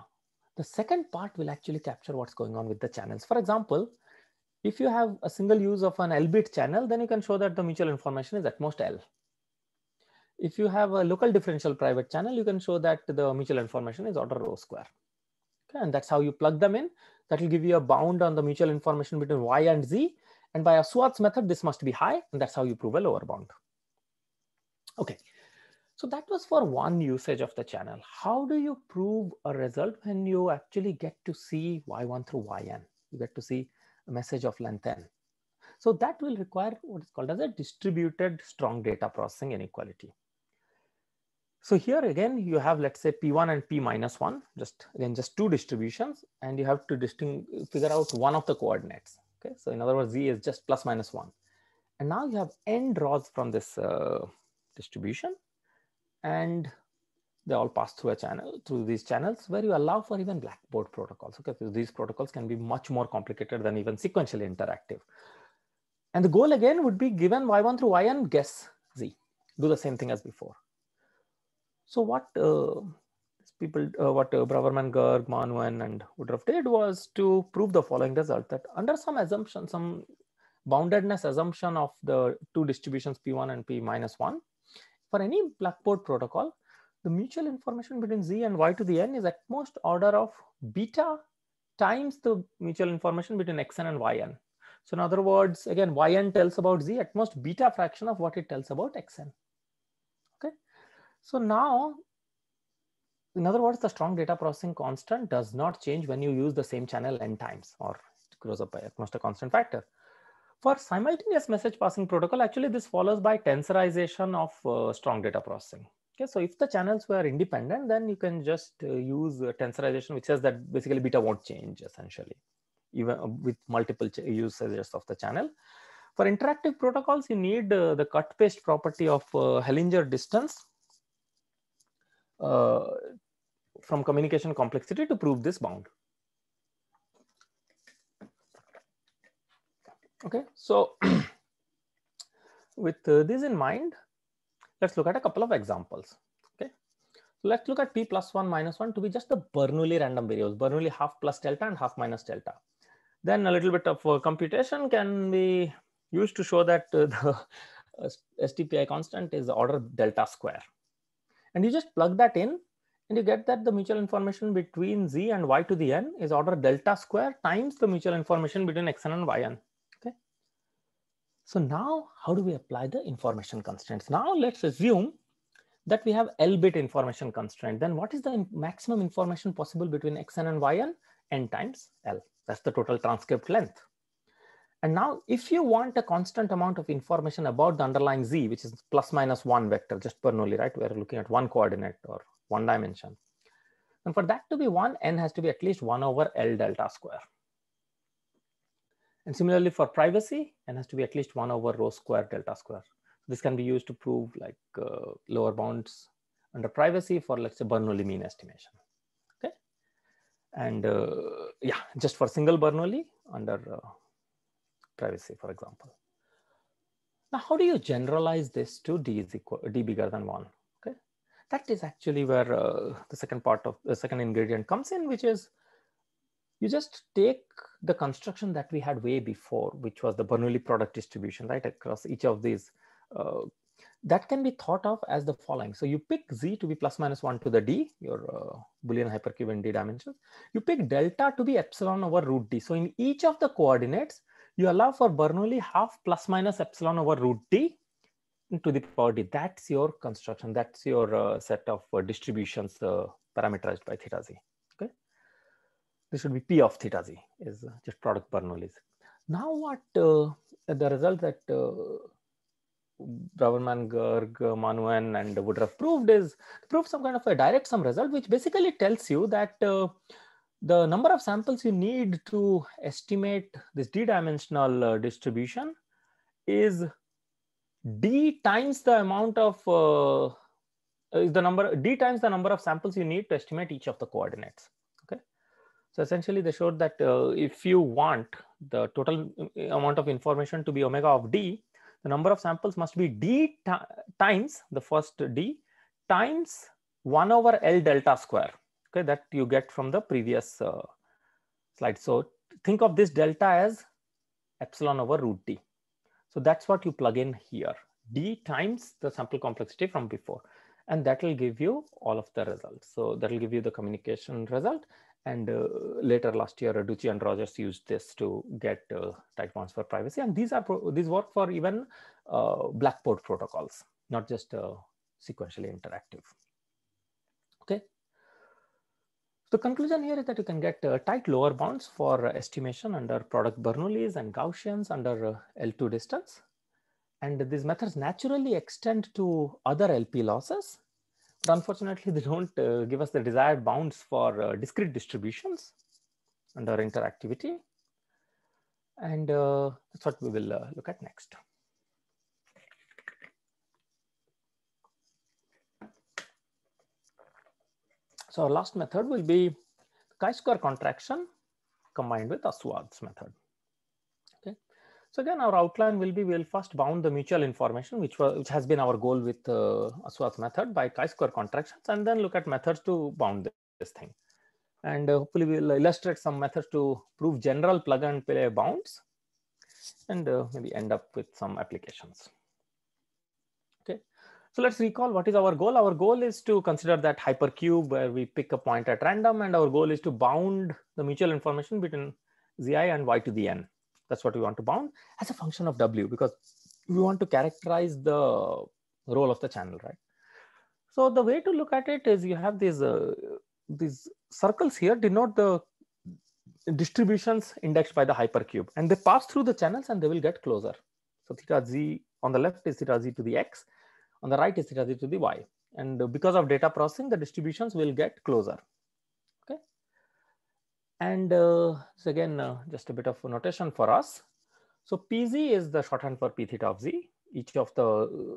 The second part will actually capture what's going on with the channels. For example, if you have a single use of an L bit channel, then you can show that the mutual information is at most L. If you have a local differential private channel, you can show that the mutual information is order rho square. Okay, and that's how you plug them in. That will give you a bound on the mutual information between Y and Z. And by a Schwartz method, this must be high. And that's how you prove a lower bound. Okay. So that was for one usage of the channel. How do you prove a result when you actually get to see y1 through yn? You get to see message of length n. Hmm. So that will require what is called as a distributed strong data processing inequality. So here again, you have, let's say P1 and P minus one, just again, just two distributions, and you have to figure out one of the coordinates. Okay, so in other words, Z is just plus minus one. And now you have n draws from this uh, distribution. And they all pass through a channel through these channels where you allow for even blackboard protocols okay so these protocols can be much more complicated than even sequentially interactive and the goal again would be given y1 through yn guess z do the same thing as before so what uh, people uh, what uh, Braverman, Gerg, Manuan, and Woodruff did was to prove the following result that under some assumption, some boundedness assumption of the two distributions p1 and p minus 1, for any Blackboard protocol, the mutual information between z and y to the n is at most order of beta times the mutual information between xn and yn. So in other words, again, yn tells about z at most beta fraction of what it tells about xn. Okay. So now, in other words, the strong data processing constant does not change when you use the same channel n times or it grows up by at most a constant factor. For simultaneous message passing protocol, actually this follows by tensorization of uh, strong data processing. Okay, so if the channels were independent, then you can just uh, use uh, tensorization, which says that basically beta won't change essentially, even uh, with multiple usages of the channel. For interactive protocols, you need uh, the cut paste property of uh, Hellinger distance uh, from communication complexity to prove this bound. Okay, so with this in mind, Let's look at a couple of examples. Okay. Let's look at p plus 1 minus 1 to be just the Bernoulli random variables, Bernoulli half plus delta and half minus delta. Then a little bit of uh, computation can be used to show that uh, the uh, STPI constant is the order delta square. And you just plug that in and you get that the mutual information between z and y to the n is order delta square times the mutual information between xn and yn. So now how do we apply the information constraints? Now let's assume that we have L bit information constraint. Then what is the maximum information possible between Xn and Yn? N times L. That's the total transcript length. And now if you want a constant amount of information about the underlying Z, which is plus minus one vector, just Bernoulli, right? We're looking at one coordinate or one dimension. And for that to be one, N has to be at least one over L delta square. And similarly for privacy, n has to be at least one over rho square delta square. This can be used to prove like uh, lower bounds under privacy for let's say Bernoulli mean estimation. Okay, and uh, yeah, just for single Bernoulli under uh, privacy, for example. Now, how do you generalize this to d is equal d bigger than one? Okay, that is actually where uh, the second part of the second ingredient comes in, which is you just take the construction that we had way before, which was the Bernoulli product distribution, right, across each of these. Uh, that can be thought of as the following. So you pick z to be plus minus 1 to the d, your uh, Boolean hypercube in d dimensions. You pick delta to be epsilon over root d. So in each of the coordinates, you allow for Bernoulli half plus minus epsilon over root d to the power d. That's your construction. That's your uh, set of uh, distributions uh, parameterized by theta z this should be P of theta z is just product Bernoulli's. Now what uh, the result that uh, Braverman, Gerg, Manuan, and Woodruff proved is proved some kind of a direct sum result, which basically tells you that uh, the number of samples you need to estimate this d-dimensional uh, distribution is d times the amount of uh, is the number d times the number of samples you need to estimate each of the coordinates. So essentially they showed that uh, if you want the total uh, amount of information to be omega of d, the number of samples must be d times the first d times 1 over L delta square. Okay, that you get from the previous uh, slide. So think of this delta as epsilon over root d. So that's what you plug in here, d times the sample complexity from before. And that will give you all of the results. So that will give you the communication result. And uh, later last year, Ducci and Rogers used this to get uh, tight bonds for privacy. And these are these work for even uh, Blackboard protocols, not just uh, sequentially interactive. Okay. The conclusion here is that you can get uh, tight lower bounds for estimation under product Bernoullis and Gaussians under uh, L2 distance. And these methods naturally extend to other LP losses but unfortunately they don't uh, give us the desired bounds for uh, discrete distributions under interactivity. And uh, that's what we will uh, look at next. So our last method will be chi-square contraction combined with Aswad's method. So again, our outline will be we'll first bound the mutual information, which, was, which has been our goal with uh, Aswath method by chi-square contractions, and then look at methods to bound this thing. And uh, hopefully we'll illustrate some methods to prove general plug and play bounds and uh, maybe end up with some applications. Okay, so let's recall what is our goal. Our goal is to consider that hypercube where we pick a point at random and our goal is to bound the mutual information between zi and y to the n. That's what we want to bound as a function of W because we want to characterize the role of the channel, right? So the way to look at it is you have these, uh, these circles here denote the distributions indexed by the hypercube and they pass through the channels and they will get closer. So theta z on the left is theta z to the x, on the right is theta z to the y. And because of data processing, the distributions will get closer. And uh, so again, uh, just a bit of notation for us. So PZ is the shorthand for P theta of Z. Each of the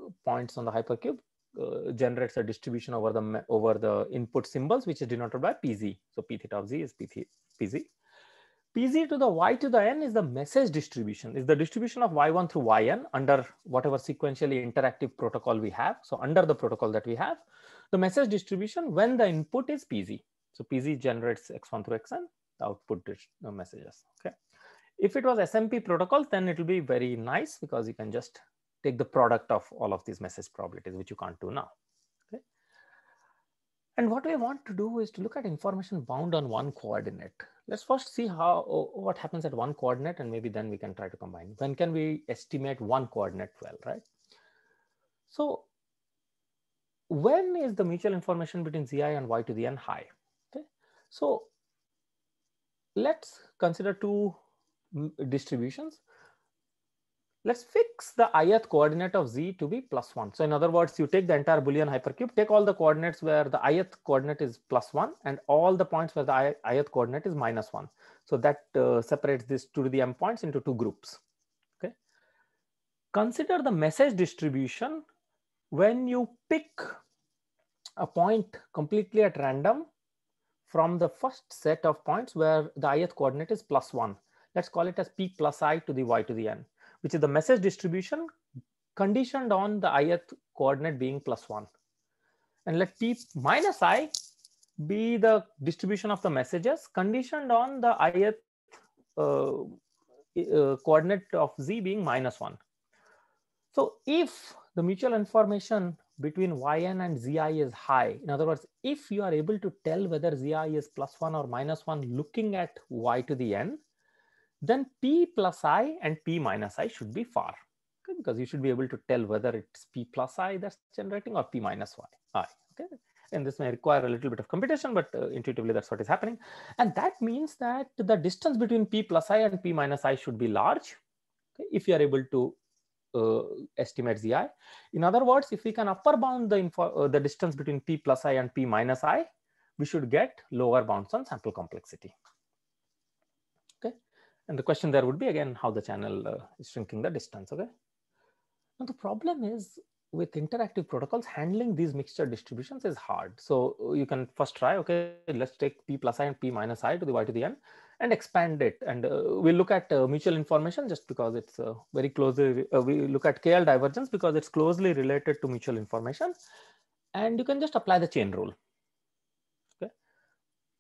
uh, points on the hypercube uh, generates a distribution over the over the input symbols, which is denoted by PZ. So P theta of Z is P PZ. PZ to the Y to the N is the message distribution, is the distribution of Y1 through YN under whatever sequentially interactive protocol we have. So under the protocol that we have, the message distribution when the input is PZ. So PZ generates X1 through XN the output messages. Okay. If it was SMP protocol, then it will be very nice because you can just take the product of all of these message probabilities, which you can't do now. Okay. And what we want to do is to look at information bound on one coordinate. Let's first see how what happens at one coordinate, and maybe then we can try to combine. When can we estimate one coordinate well, right? So when is the mutual information between zi and y to the n high? Okay. So Let's consider two distributions. Let's fix the ith coordinate of z to be plus one. So in other words, you take the entire Boolean hypercube, take all the coordinates where the ith coordinate is plus one and all the points where the ith coordinate is minus one. So that uh, separates these two to the m points into two groups. Okay. Consider the message distribution when you pick a point completely at random from the first set of points where the ith coordinate is plus 1. Let's call it as p plus i to the y to the n, which is the message distribution conditioned on the ith coordinate being plus 1. And let p minus i be the distribution of the messages conditioned on the ith uh, uh, coordinate of z being minus 1. So if the mutual information between yn and zi is high. In other words, if you are able to tell whether zi is plus 1 or minus 1 looking at y to the n, then p plus i and p minus i should be far okay? because you should be able to tell whether it's p plus i that's generating or p minus y i. Okay? And this may require a little bit of computation, but uh, intuitively that's what is happening. And that means that the distance between p plus i and p minus i should be large okay? if you are able to uh, estimate zi. In other words, if we can upper bound the, info, uh, the distance between p plus i and p minus i, we should get lower bounds on sample complexity. Okay, and the question there would be again how the channel uh, is shrinking the distance. Okay, now the problem is with interactive protocols, handling these mixture distributions is hard. So uh, you can first try, okay, let's take p plus i and p minus i to the y to the n and expand it. And uh, we'll look at uh, mutual information just because it's uh, very closely, uh, we look at KL divergence because it's closely related to mutual information. And you can just apply the chain rule. Okay.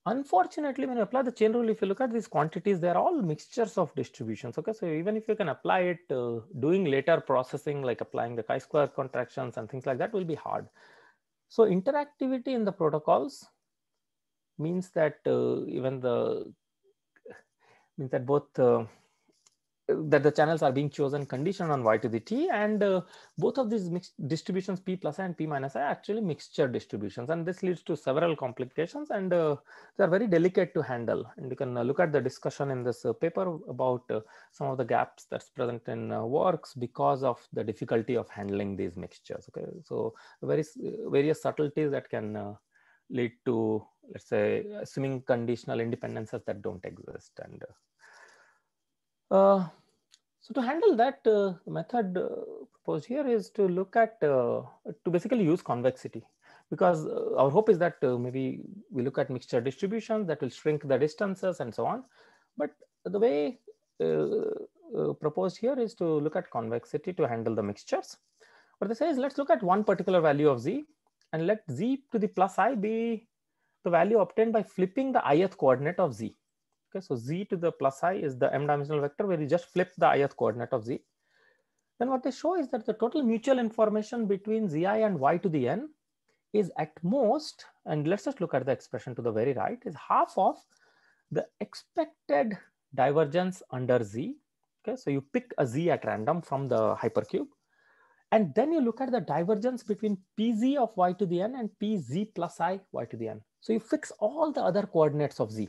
Unfortunately, when you apply the chain rule, if you look at these quantities, they're all mixtures of distributions. Okay, so even if you can apply it, uh, doing later processing, like applying the chi-square contractions and things like that will be hard. So interactivity in the protocols means that uh, even the means that both uh, that the channels are being chosen conditioned on y to the t and uh, both of these mixed distributions p plus i and p minus i are actually mixture distributions and this leads to several complications and uh, they are very delicate to handle and you can uh, look at the discussion in this uh, paper about uh, some of the gaps that's present in works because of the difficulty of handling these mixtures okay so various various subtleties that can lead to let's say assuming conditional independences that don't exist and uh, so to handle that uh, method uh, proposed here is to look at uh, to basically use convexity because uh, our hope is that uh, maybe we look at mixture distributions that will shrink the distances and so on but the way proposed here is to look at convexity to handle the mixtures what they say is let's look at one particular value of z and let z to the plus i be the value obtained by flipping the ith coordinate of z. Okay, so z to the plus i is the m dimensional vector where you just flip the ith coordinate of z. Then what they show is that the total mutual information between zi and y to the n is at most, and let's just look at the expression to the very right, is half of the expected divergence under z. Okay, so you pick a z at random from the hypercube and then you look at the divergence between Pz of y to the n and Pz plus i y to the n. So you fix all the other coordinates of z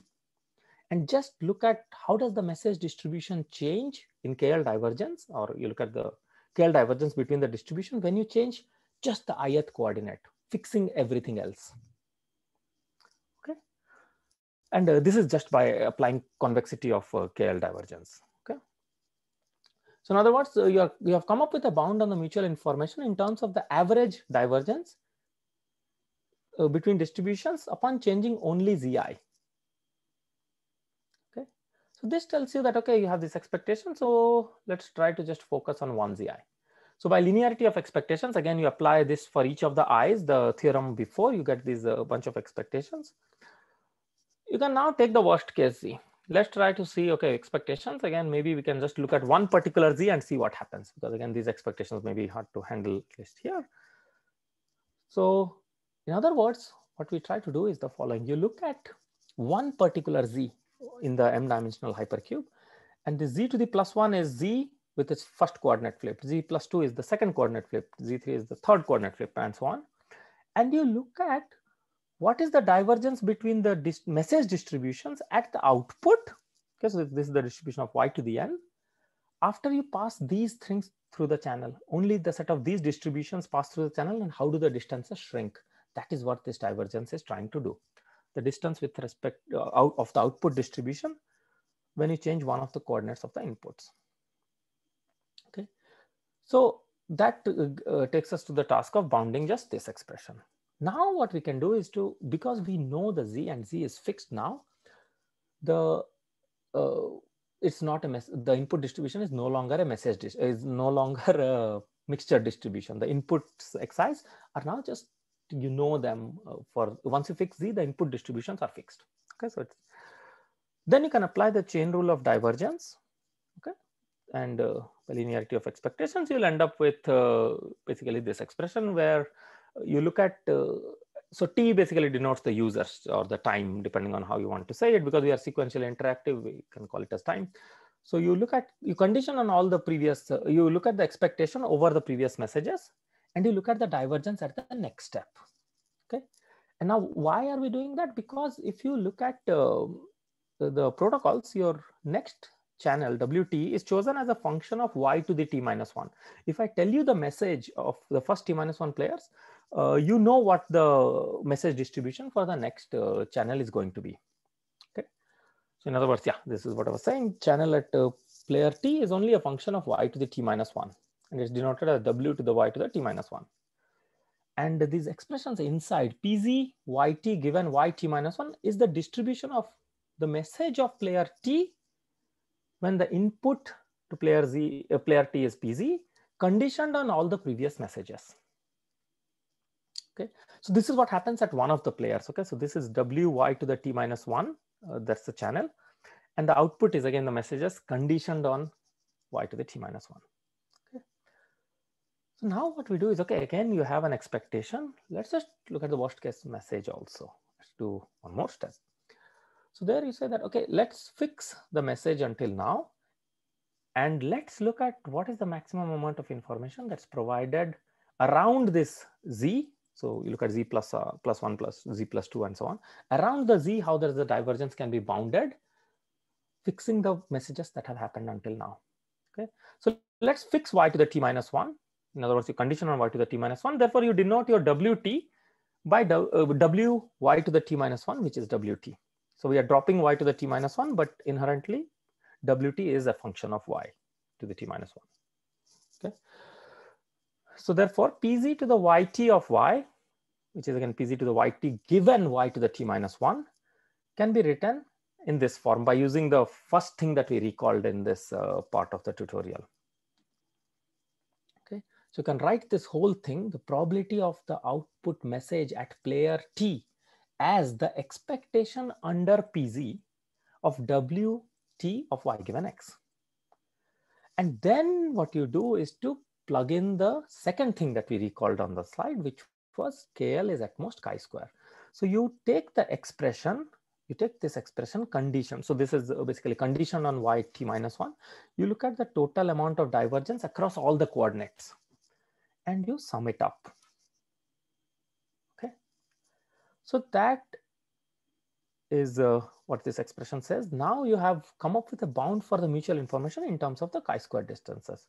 and just look at how does the message distribution change in KL divergence or you look at the KL divergence between the distribution when you change just the ith coordinate, fixing everything else. Okay. And uh, this is just by applying convexity of uh, KL divergence. So in other words, so you, are, you have come up with a bound on the mutual information in terms of the average divergence uh, between distributions upon changing only zi. Okay, so this tells you that, okay, you have this expectation. So let's try to just focus on one zi. So by linearity of expectations, again, you apply this for each of the i's, the theorem before you get these uh, bunch of expectations. You can now take the worst case z let's try to see, okay, expectations. Again, maybe we can just look at one particular Z and see what happens because again, these expectations may be hard to handle at least here. So in other words, what we try to do is the following. You look at one particular Z in the M dimensional hypercube and the Z to the plus one is Z with its first coordinate flip. Z plus two is the second coordinate flip. Z3 is the third coordinate flip and so on. And you look at what is the divergence between the dis message distributions at the output? Okay, so this is the distribution of y to the n. After you pass these things through the channel, only the set of these distributions pass through the channel and how do the distances shrink? That is what this divergence is trying to do. The distance with respect uh, out of the output distribution when you change one of the coordinates of the inputs. Okay, so that uh, uh takes us to the task of bounding just this expression. Now what we can do is to, because we know the z and z is fixed now, the uh, it's not a mess. The input distribution is no longer a message dish is no longer a mixture distribution. The inputs x's are now just you know them uh, for once you fix z, the input distributions are fixed. Okay, so then you can apply the chain rule of divergence. Okay, and uh, linearity of expectations, you'll end up with uh, basically this expression where you look at uh, so t basically denotes the users or the time depending on how you want to say it because we are sequentially interactive we can call it as time so you look at you condition on all the previous uh, you look at the expectation over the previous messages and you look at the divergence at the next step okay and now why are we doing that because if you look at uh, the protocols your next channel wt is chosen as a function of y to the t minus 1 if i tell you the message of the first t minus 1 players uh, you know what the message distribution for the next uh, channel is going to be. Okay. So in other words, yeah, this is what I was saying. Channel at uh, player t is only a function of y to the t minus 1. And it's denoted as w to the y to the t minus 1. And these expressions inside pz yt given yt minus 1 is the distribution of the message of player t when the input to player z, uh, player t is pz conditioned on all the previous messages. Okay, so this is what happens at one of the players. Okay, so this is wy to the t minus one. Uh, that's the channel, and the output is again the messages conditioned on y to the t minus one. Okay. So now what we do is okay. Again, you have an expectation. Let's just look at the worst case message also. Let's do one more step. So there you say that, okay, let's fix the message until now. And let's look at what is the maximum amount of information that's provided around this Z so you look at z plus, uh, plus 1 plus z plus 2 and so on. Around the z, how there's a divergence can be bounded, fixing the messages that have happened until now. Okay, so let's fix y to the t minus 1. In other words, you condition on y to the t minus 1. Therefore, you denote your wt by uh, w y to the t minus 1, which is wt. So we are dropping y to the t minus 1, but inherently wt is a function of y to the t minus 1. Okay. So therefore, pz to the yt of y which is again pz to the yt given y to the t minus 1 can be written in this form by using the first thing that we recalled in this uh, part of the tutorial. Okay, so you can write this whole thing, the probability of the output message at player T as the expectation under PZ of WT of Y given X. And then what you do is to plug in the second thing that we recalled on the slide, which was KL is at most chi-square. So you take the expression, you take this expression condition. So this is basically condition on y t minus 1. You look at the total amount of divergence across all the coordinates and you sum it up. Okay. So that is uh, what this expression says. Now you have come up with a bound for the mutual information in terms of the chi-square distances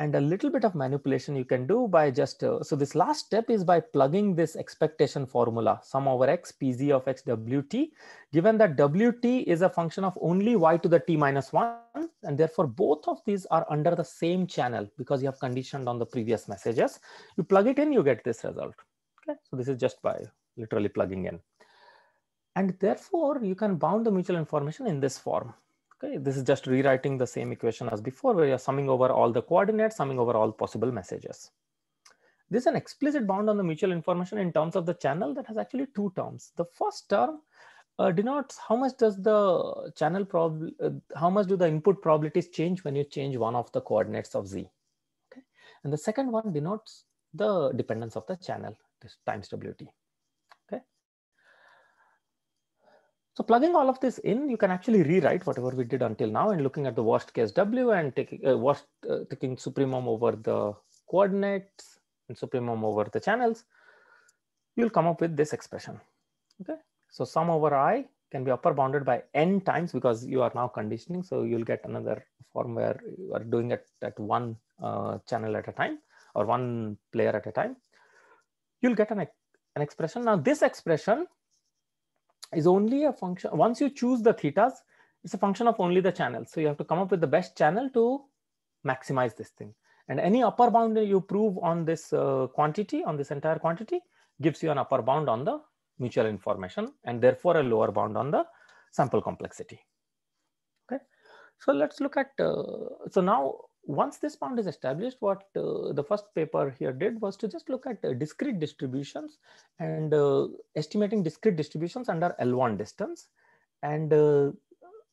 and a little bit of manipulation you can do by just uh, so this last step is by plugging this expectation formula sum over x pz of x wt given that wt is a function of only y to the t minus 1 and therefore both of these are under the same channel because you have conditioned on the previous messages you plug it in you get this result okay so this is just by literally plugging in and therefore you can bound the mutual information in this form Okay, this is just rewriting the same equation as before where you're summing over all the coordinates, summing over all possible messages. This is an explicit bound on the mutual information in terms of the channel that has actually two terms. The first term uh, denotes how much does the channel prob uh, how much do the input probabilities change when you change one of the coordinates of z. Okay, and the second one denotes the dependence of the channel, this times wt. So plugging all of this in, you can actually rewrite whatever we did until now and looking at the worst case W and taking, uh, worst, uh, taking supremum over the coordinates and supremum over the channels, you'll come up with this expression, okay? So sum over I can be upper bounded by N times because you are now conditioning. So you'll get another form where you are doing it at one uh, channel at a time or one player at a time. You'll get an, an expression. Now this expression is only a function, once you choose the thetas, it's a function of only the channel. So you have to come up with the best channel to maximize this thing. And any upper bound you prove on this uh, quantity, on this entire quantity, gives you an upper bound on the mutual information and therefore a lower bound on the sample complexity. Okay, so let's look at, uh, so now once this bound is established, what uh, the first paper here did was to just look at uh, discrete distributions and uh, estimating discrete distributions under L1 distance. And uh,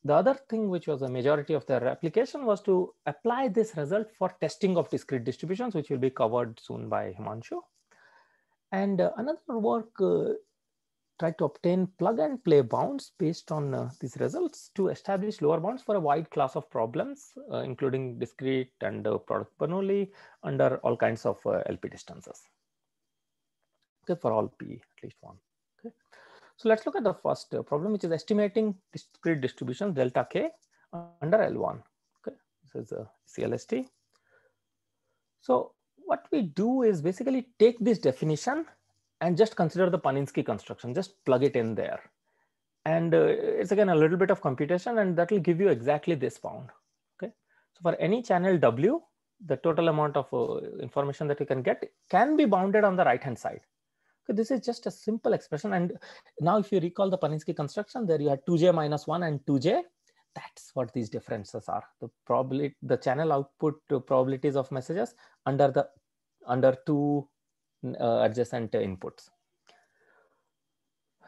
the other thing which was a majority of their application was to apply this result for testing of discrete distributions, which will be covered soon by Himanshu. And uh, another work uh, try to obtain plug and play bounds based on uh, these results to establish lower bounds for a wide class of problems, uh, including discrete and uh, product Bernoulli under all kinds of uh, LP distances. Okay, for all P, at least one. Okay. So let's look at the first uh, problem, which is estimating discrete distribution delta K under L1. Okay, this is a uh, CLST. So what we do is basically take this definition and just consider the Paninsky construction, just plug it in there. And uh, it's again a little bit of computation and that will give you exactly this bound. Okay. So for any channel W, the total amount of uh, information that you can get can be bounded on the right hand side. Okay, this is just a simple expression. And now if you recall the Paninsky construction, there you had 2j minus 1 and 2j. That's what these differences are. The probability, the channel output probabilities of messages under the under two uh, adjacent inputs.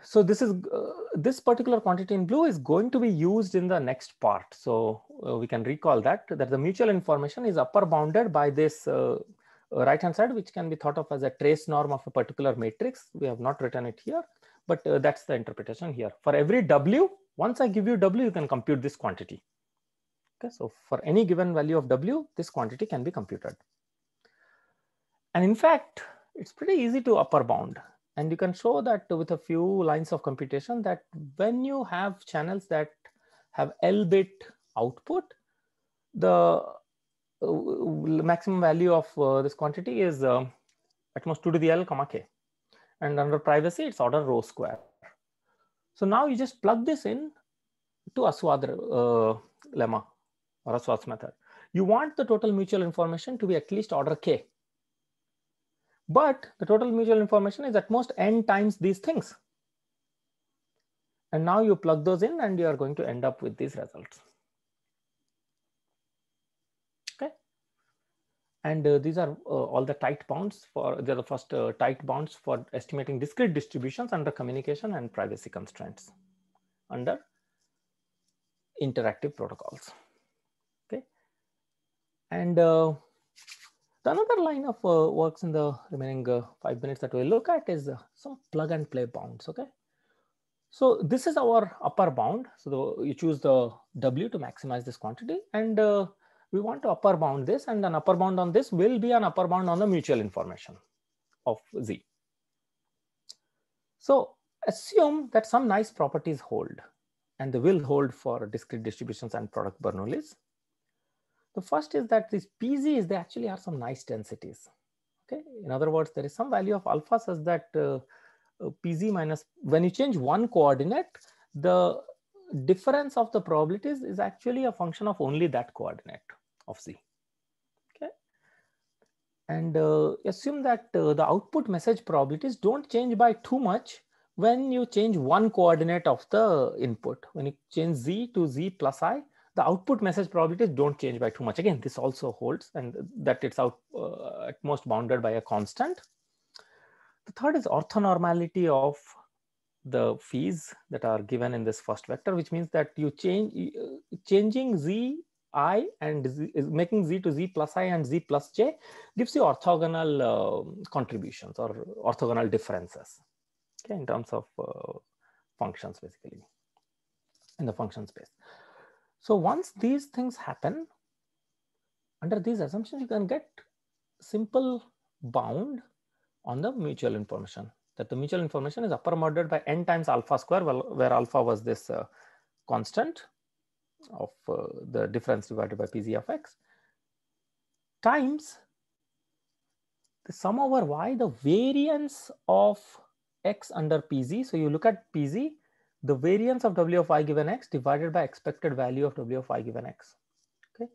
So this is uh, this particular quantity in blue is going to be used in the next part. So uh, we can recall that that the mutual information is upper bounded by this right hand side, which can be thought of as a trace norm of a particular matrix. We have not written it here, but uh, that's the interpretation here. For every W, once I give you W, you can compute this quantity. Okay, so for any given value of W, this quantity can be computed. And in fact, it's pretty easy to upper bound. And you can show that with a few lines of computation that when you have channels that have L bit output, the uh, maximum value of uh, this quantity is uh, at most 2 to the L comma K. And under privacy, it's order rho square. So now you just plug this in to Aswad uh, lemma or Aswad's method. You want the total mutual information to be at least order K but the total mutual information is at most n times these things. And now you plug those in and you are going to end up with these results. Okay. And uh, these are uh, all the tight bounds for, they're the first uh, tight bounds for estimating discrete distributions under communication and privacy constraints under interactive protocols. Okay. And uh, so another line of uh, works in the remaining uh, five minutes that we'll look at is uh, some plug and play bounds, okay? So this is our upper bound. So the, you choose the W to maximize this quantity and uh, we want to upper bound this and an upper bound on this will be an upper bound on the mutual information of Z. So assume that some nice properties hold and they will hold for discrete distributions and product Bernoullis. The first is that these is they actually are some nice densities. Okay. In other words, there is some value of alpha such that uh, uh PZ minus, when you change one coordinate, the difference of the probabilities is actually a function of only that coordinate of Z. Okay. And uh, assume that uh, the output message probabilities don't change by too much when you change one coordinate of the input. When you change Z to Z plus I, the output message probabilities don't change by too much. Again, this also holds and that it's out uh, at most bounded by a constant. The third is orthonormality of the fees that are given in this first vector, which means that you change uh, changing z i and z, making z to z plus i and z plus j gives you orthogonal uh, contributions or orthogonal differences okay, in terms of uh, functions basically in the function space. So once these things happen, under these assumptions, you can get simple bound on the mutual information that the mutual information is upper bounded by n times alpha square, well, where alpha was this uh, constant of uh, the difference divided by pz of x, times the sum over y, the variance of x under pz. So you look at pz the variance of W of i given x divided by expected value of W of i given x. Okay.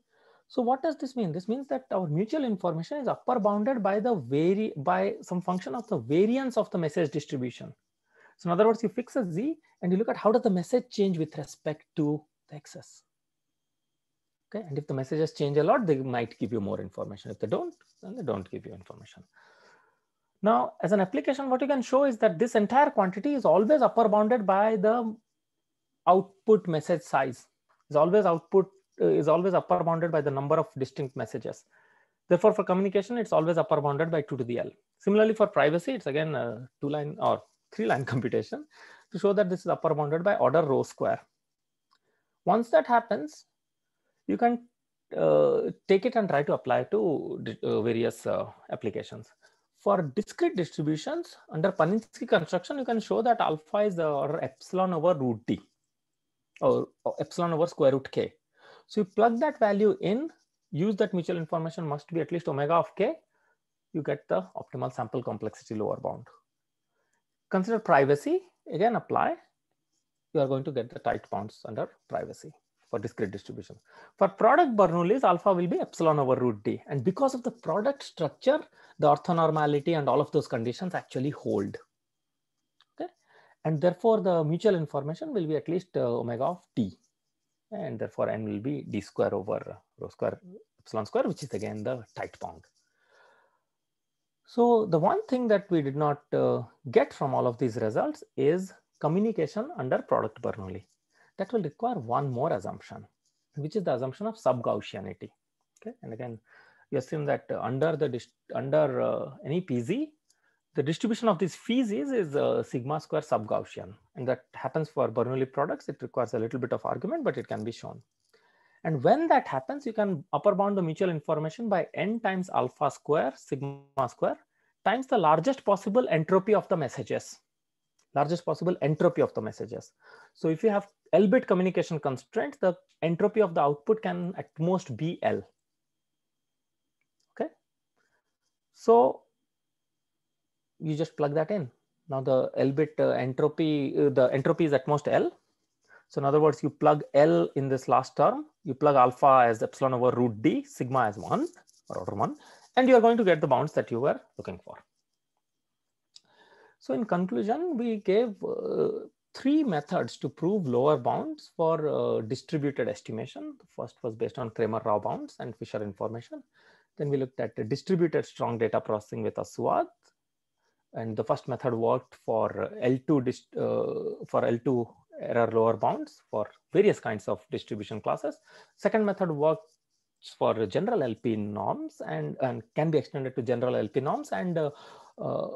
So what does this mean? This means that our mutual information is upper bounded by the vary by some function of the variance of the message distribution. So in other words, you fix a z and you look at how does the message change with respect to the x's. Okay, and if the messages change a lot, they might give you more information. If they don't, then they don't give you information. Now, as an application, what you can show is that this entire quantity is always upper bounded by the output message size. Is always output uh, is always upper bounded by the number of distinct messages. Therefore, for communication, it's always upper bounded by two to the L. Similarly, for privacy, it's again a uh, two line or three line computation to show that this is upper bounded by order row square. Once that happens, you can uh, take it and try to apply to uh, various uh, applications for discrete distributions under Paninsky construction, you can show that alpha is the order epsilon over root d or, or epsilon over square root k. So you plug that value in, use that mutual information must be at least omega of k, you get the optimal sample complexity lower bound. Consider privacy, again apply, you are going to get the tight bounds under privacy for discrete distribution. For product Bernoulli's, alpha will be epsilon over root d. And because of the product structure, the orthonormality and all of those conditions actually hold. Okay? And therefore, the mutual information will be at least uh, omega of t. And therefore, n will be d square over rho square epsilon square, which is again the tight bound. So the one thing that we did not uh, get from all of these results is communication under product Bernoulli that will require one more assumption, which is the assumption of sub-Gaussianity. Okay, and again, you assume that uh, under the under uh, any PZ, the distribution of these fees is, is uh, sigma square sub-Gaussian. And that happens for Bernoulli products. It requires a little bit of argument, but it can be shown. And when that happens, you can upper bound the mutual information by n times alpha square, sigma square, times the largest possible entropy of the messages, largest possible entropy of the messages. So if you have L-bit communication constraint, the entropy of the output can at most be L. Okay. So you just plug that in. Now the L-bit uh, entropy, uh, the entropy is at most L. So in other words, you plug L in this last term, you plug alpha as epsilon over root D, sigma as one or order one, and you are going to get the bounds that you were looking for. So in conclusion, we gave uh, three methods to prove lower bounds for uh, distributed estimation. The first was based on Kramer-Rao bounds and Fisher information. Then we looked at distributed strong data processing with Aswath. And the first method worked for L2 uh, for L2 error lower bounds for various kinds of distribution classes. Second method worked for general LP norms and, and can be extended to general LP norms. And uh, uh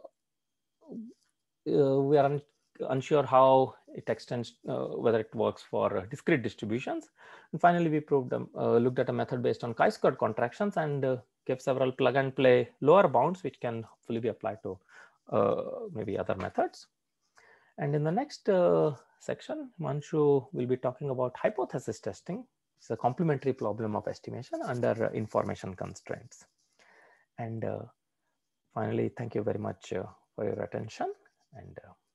we are unsure how it extends, uh, whether it works for uh, discrete distributions. And finally, we proved um, looked at a method based on chi-square contractions and gave several plug and play lower bounds, which can hopefully be applied to maybe other methods. And in the next section, Manshu will be talking about hypothesis testing. It's a complementary problem of estimation under information constraints. And uh, finally, thank you very much uh, for your attention. And uh,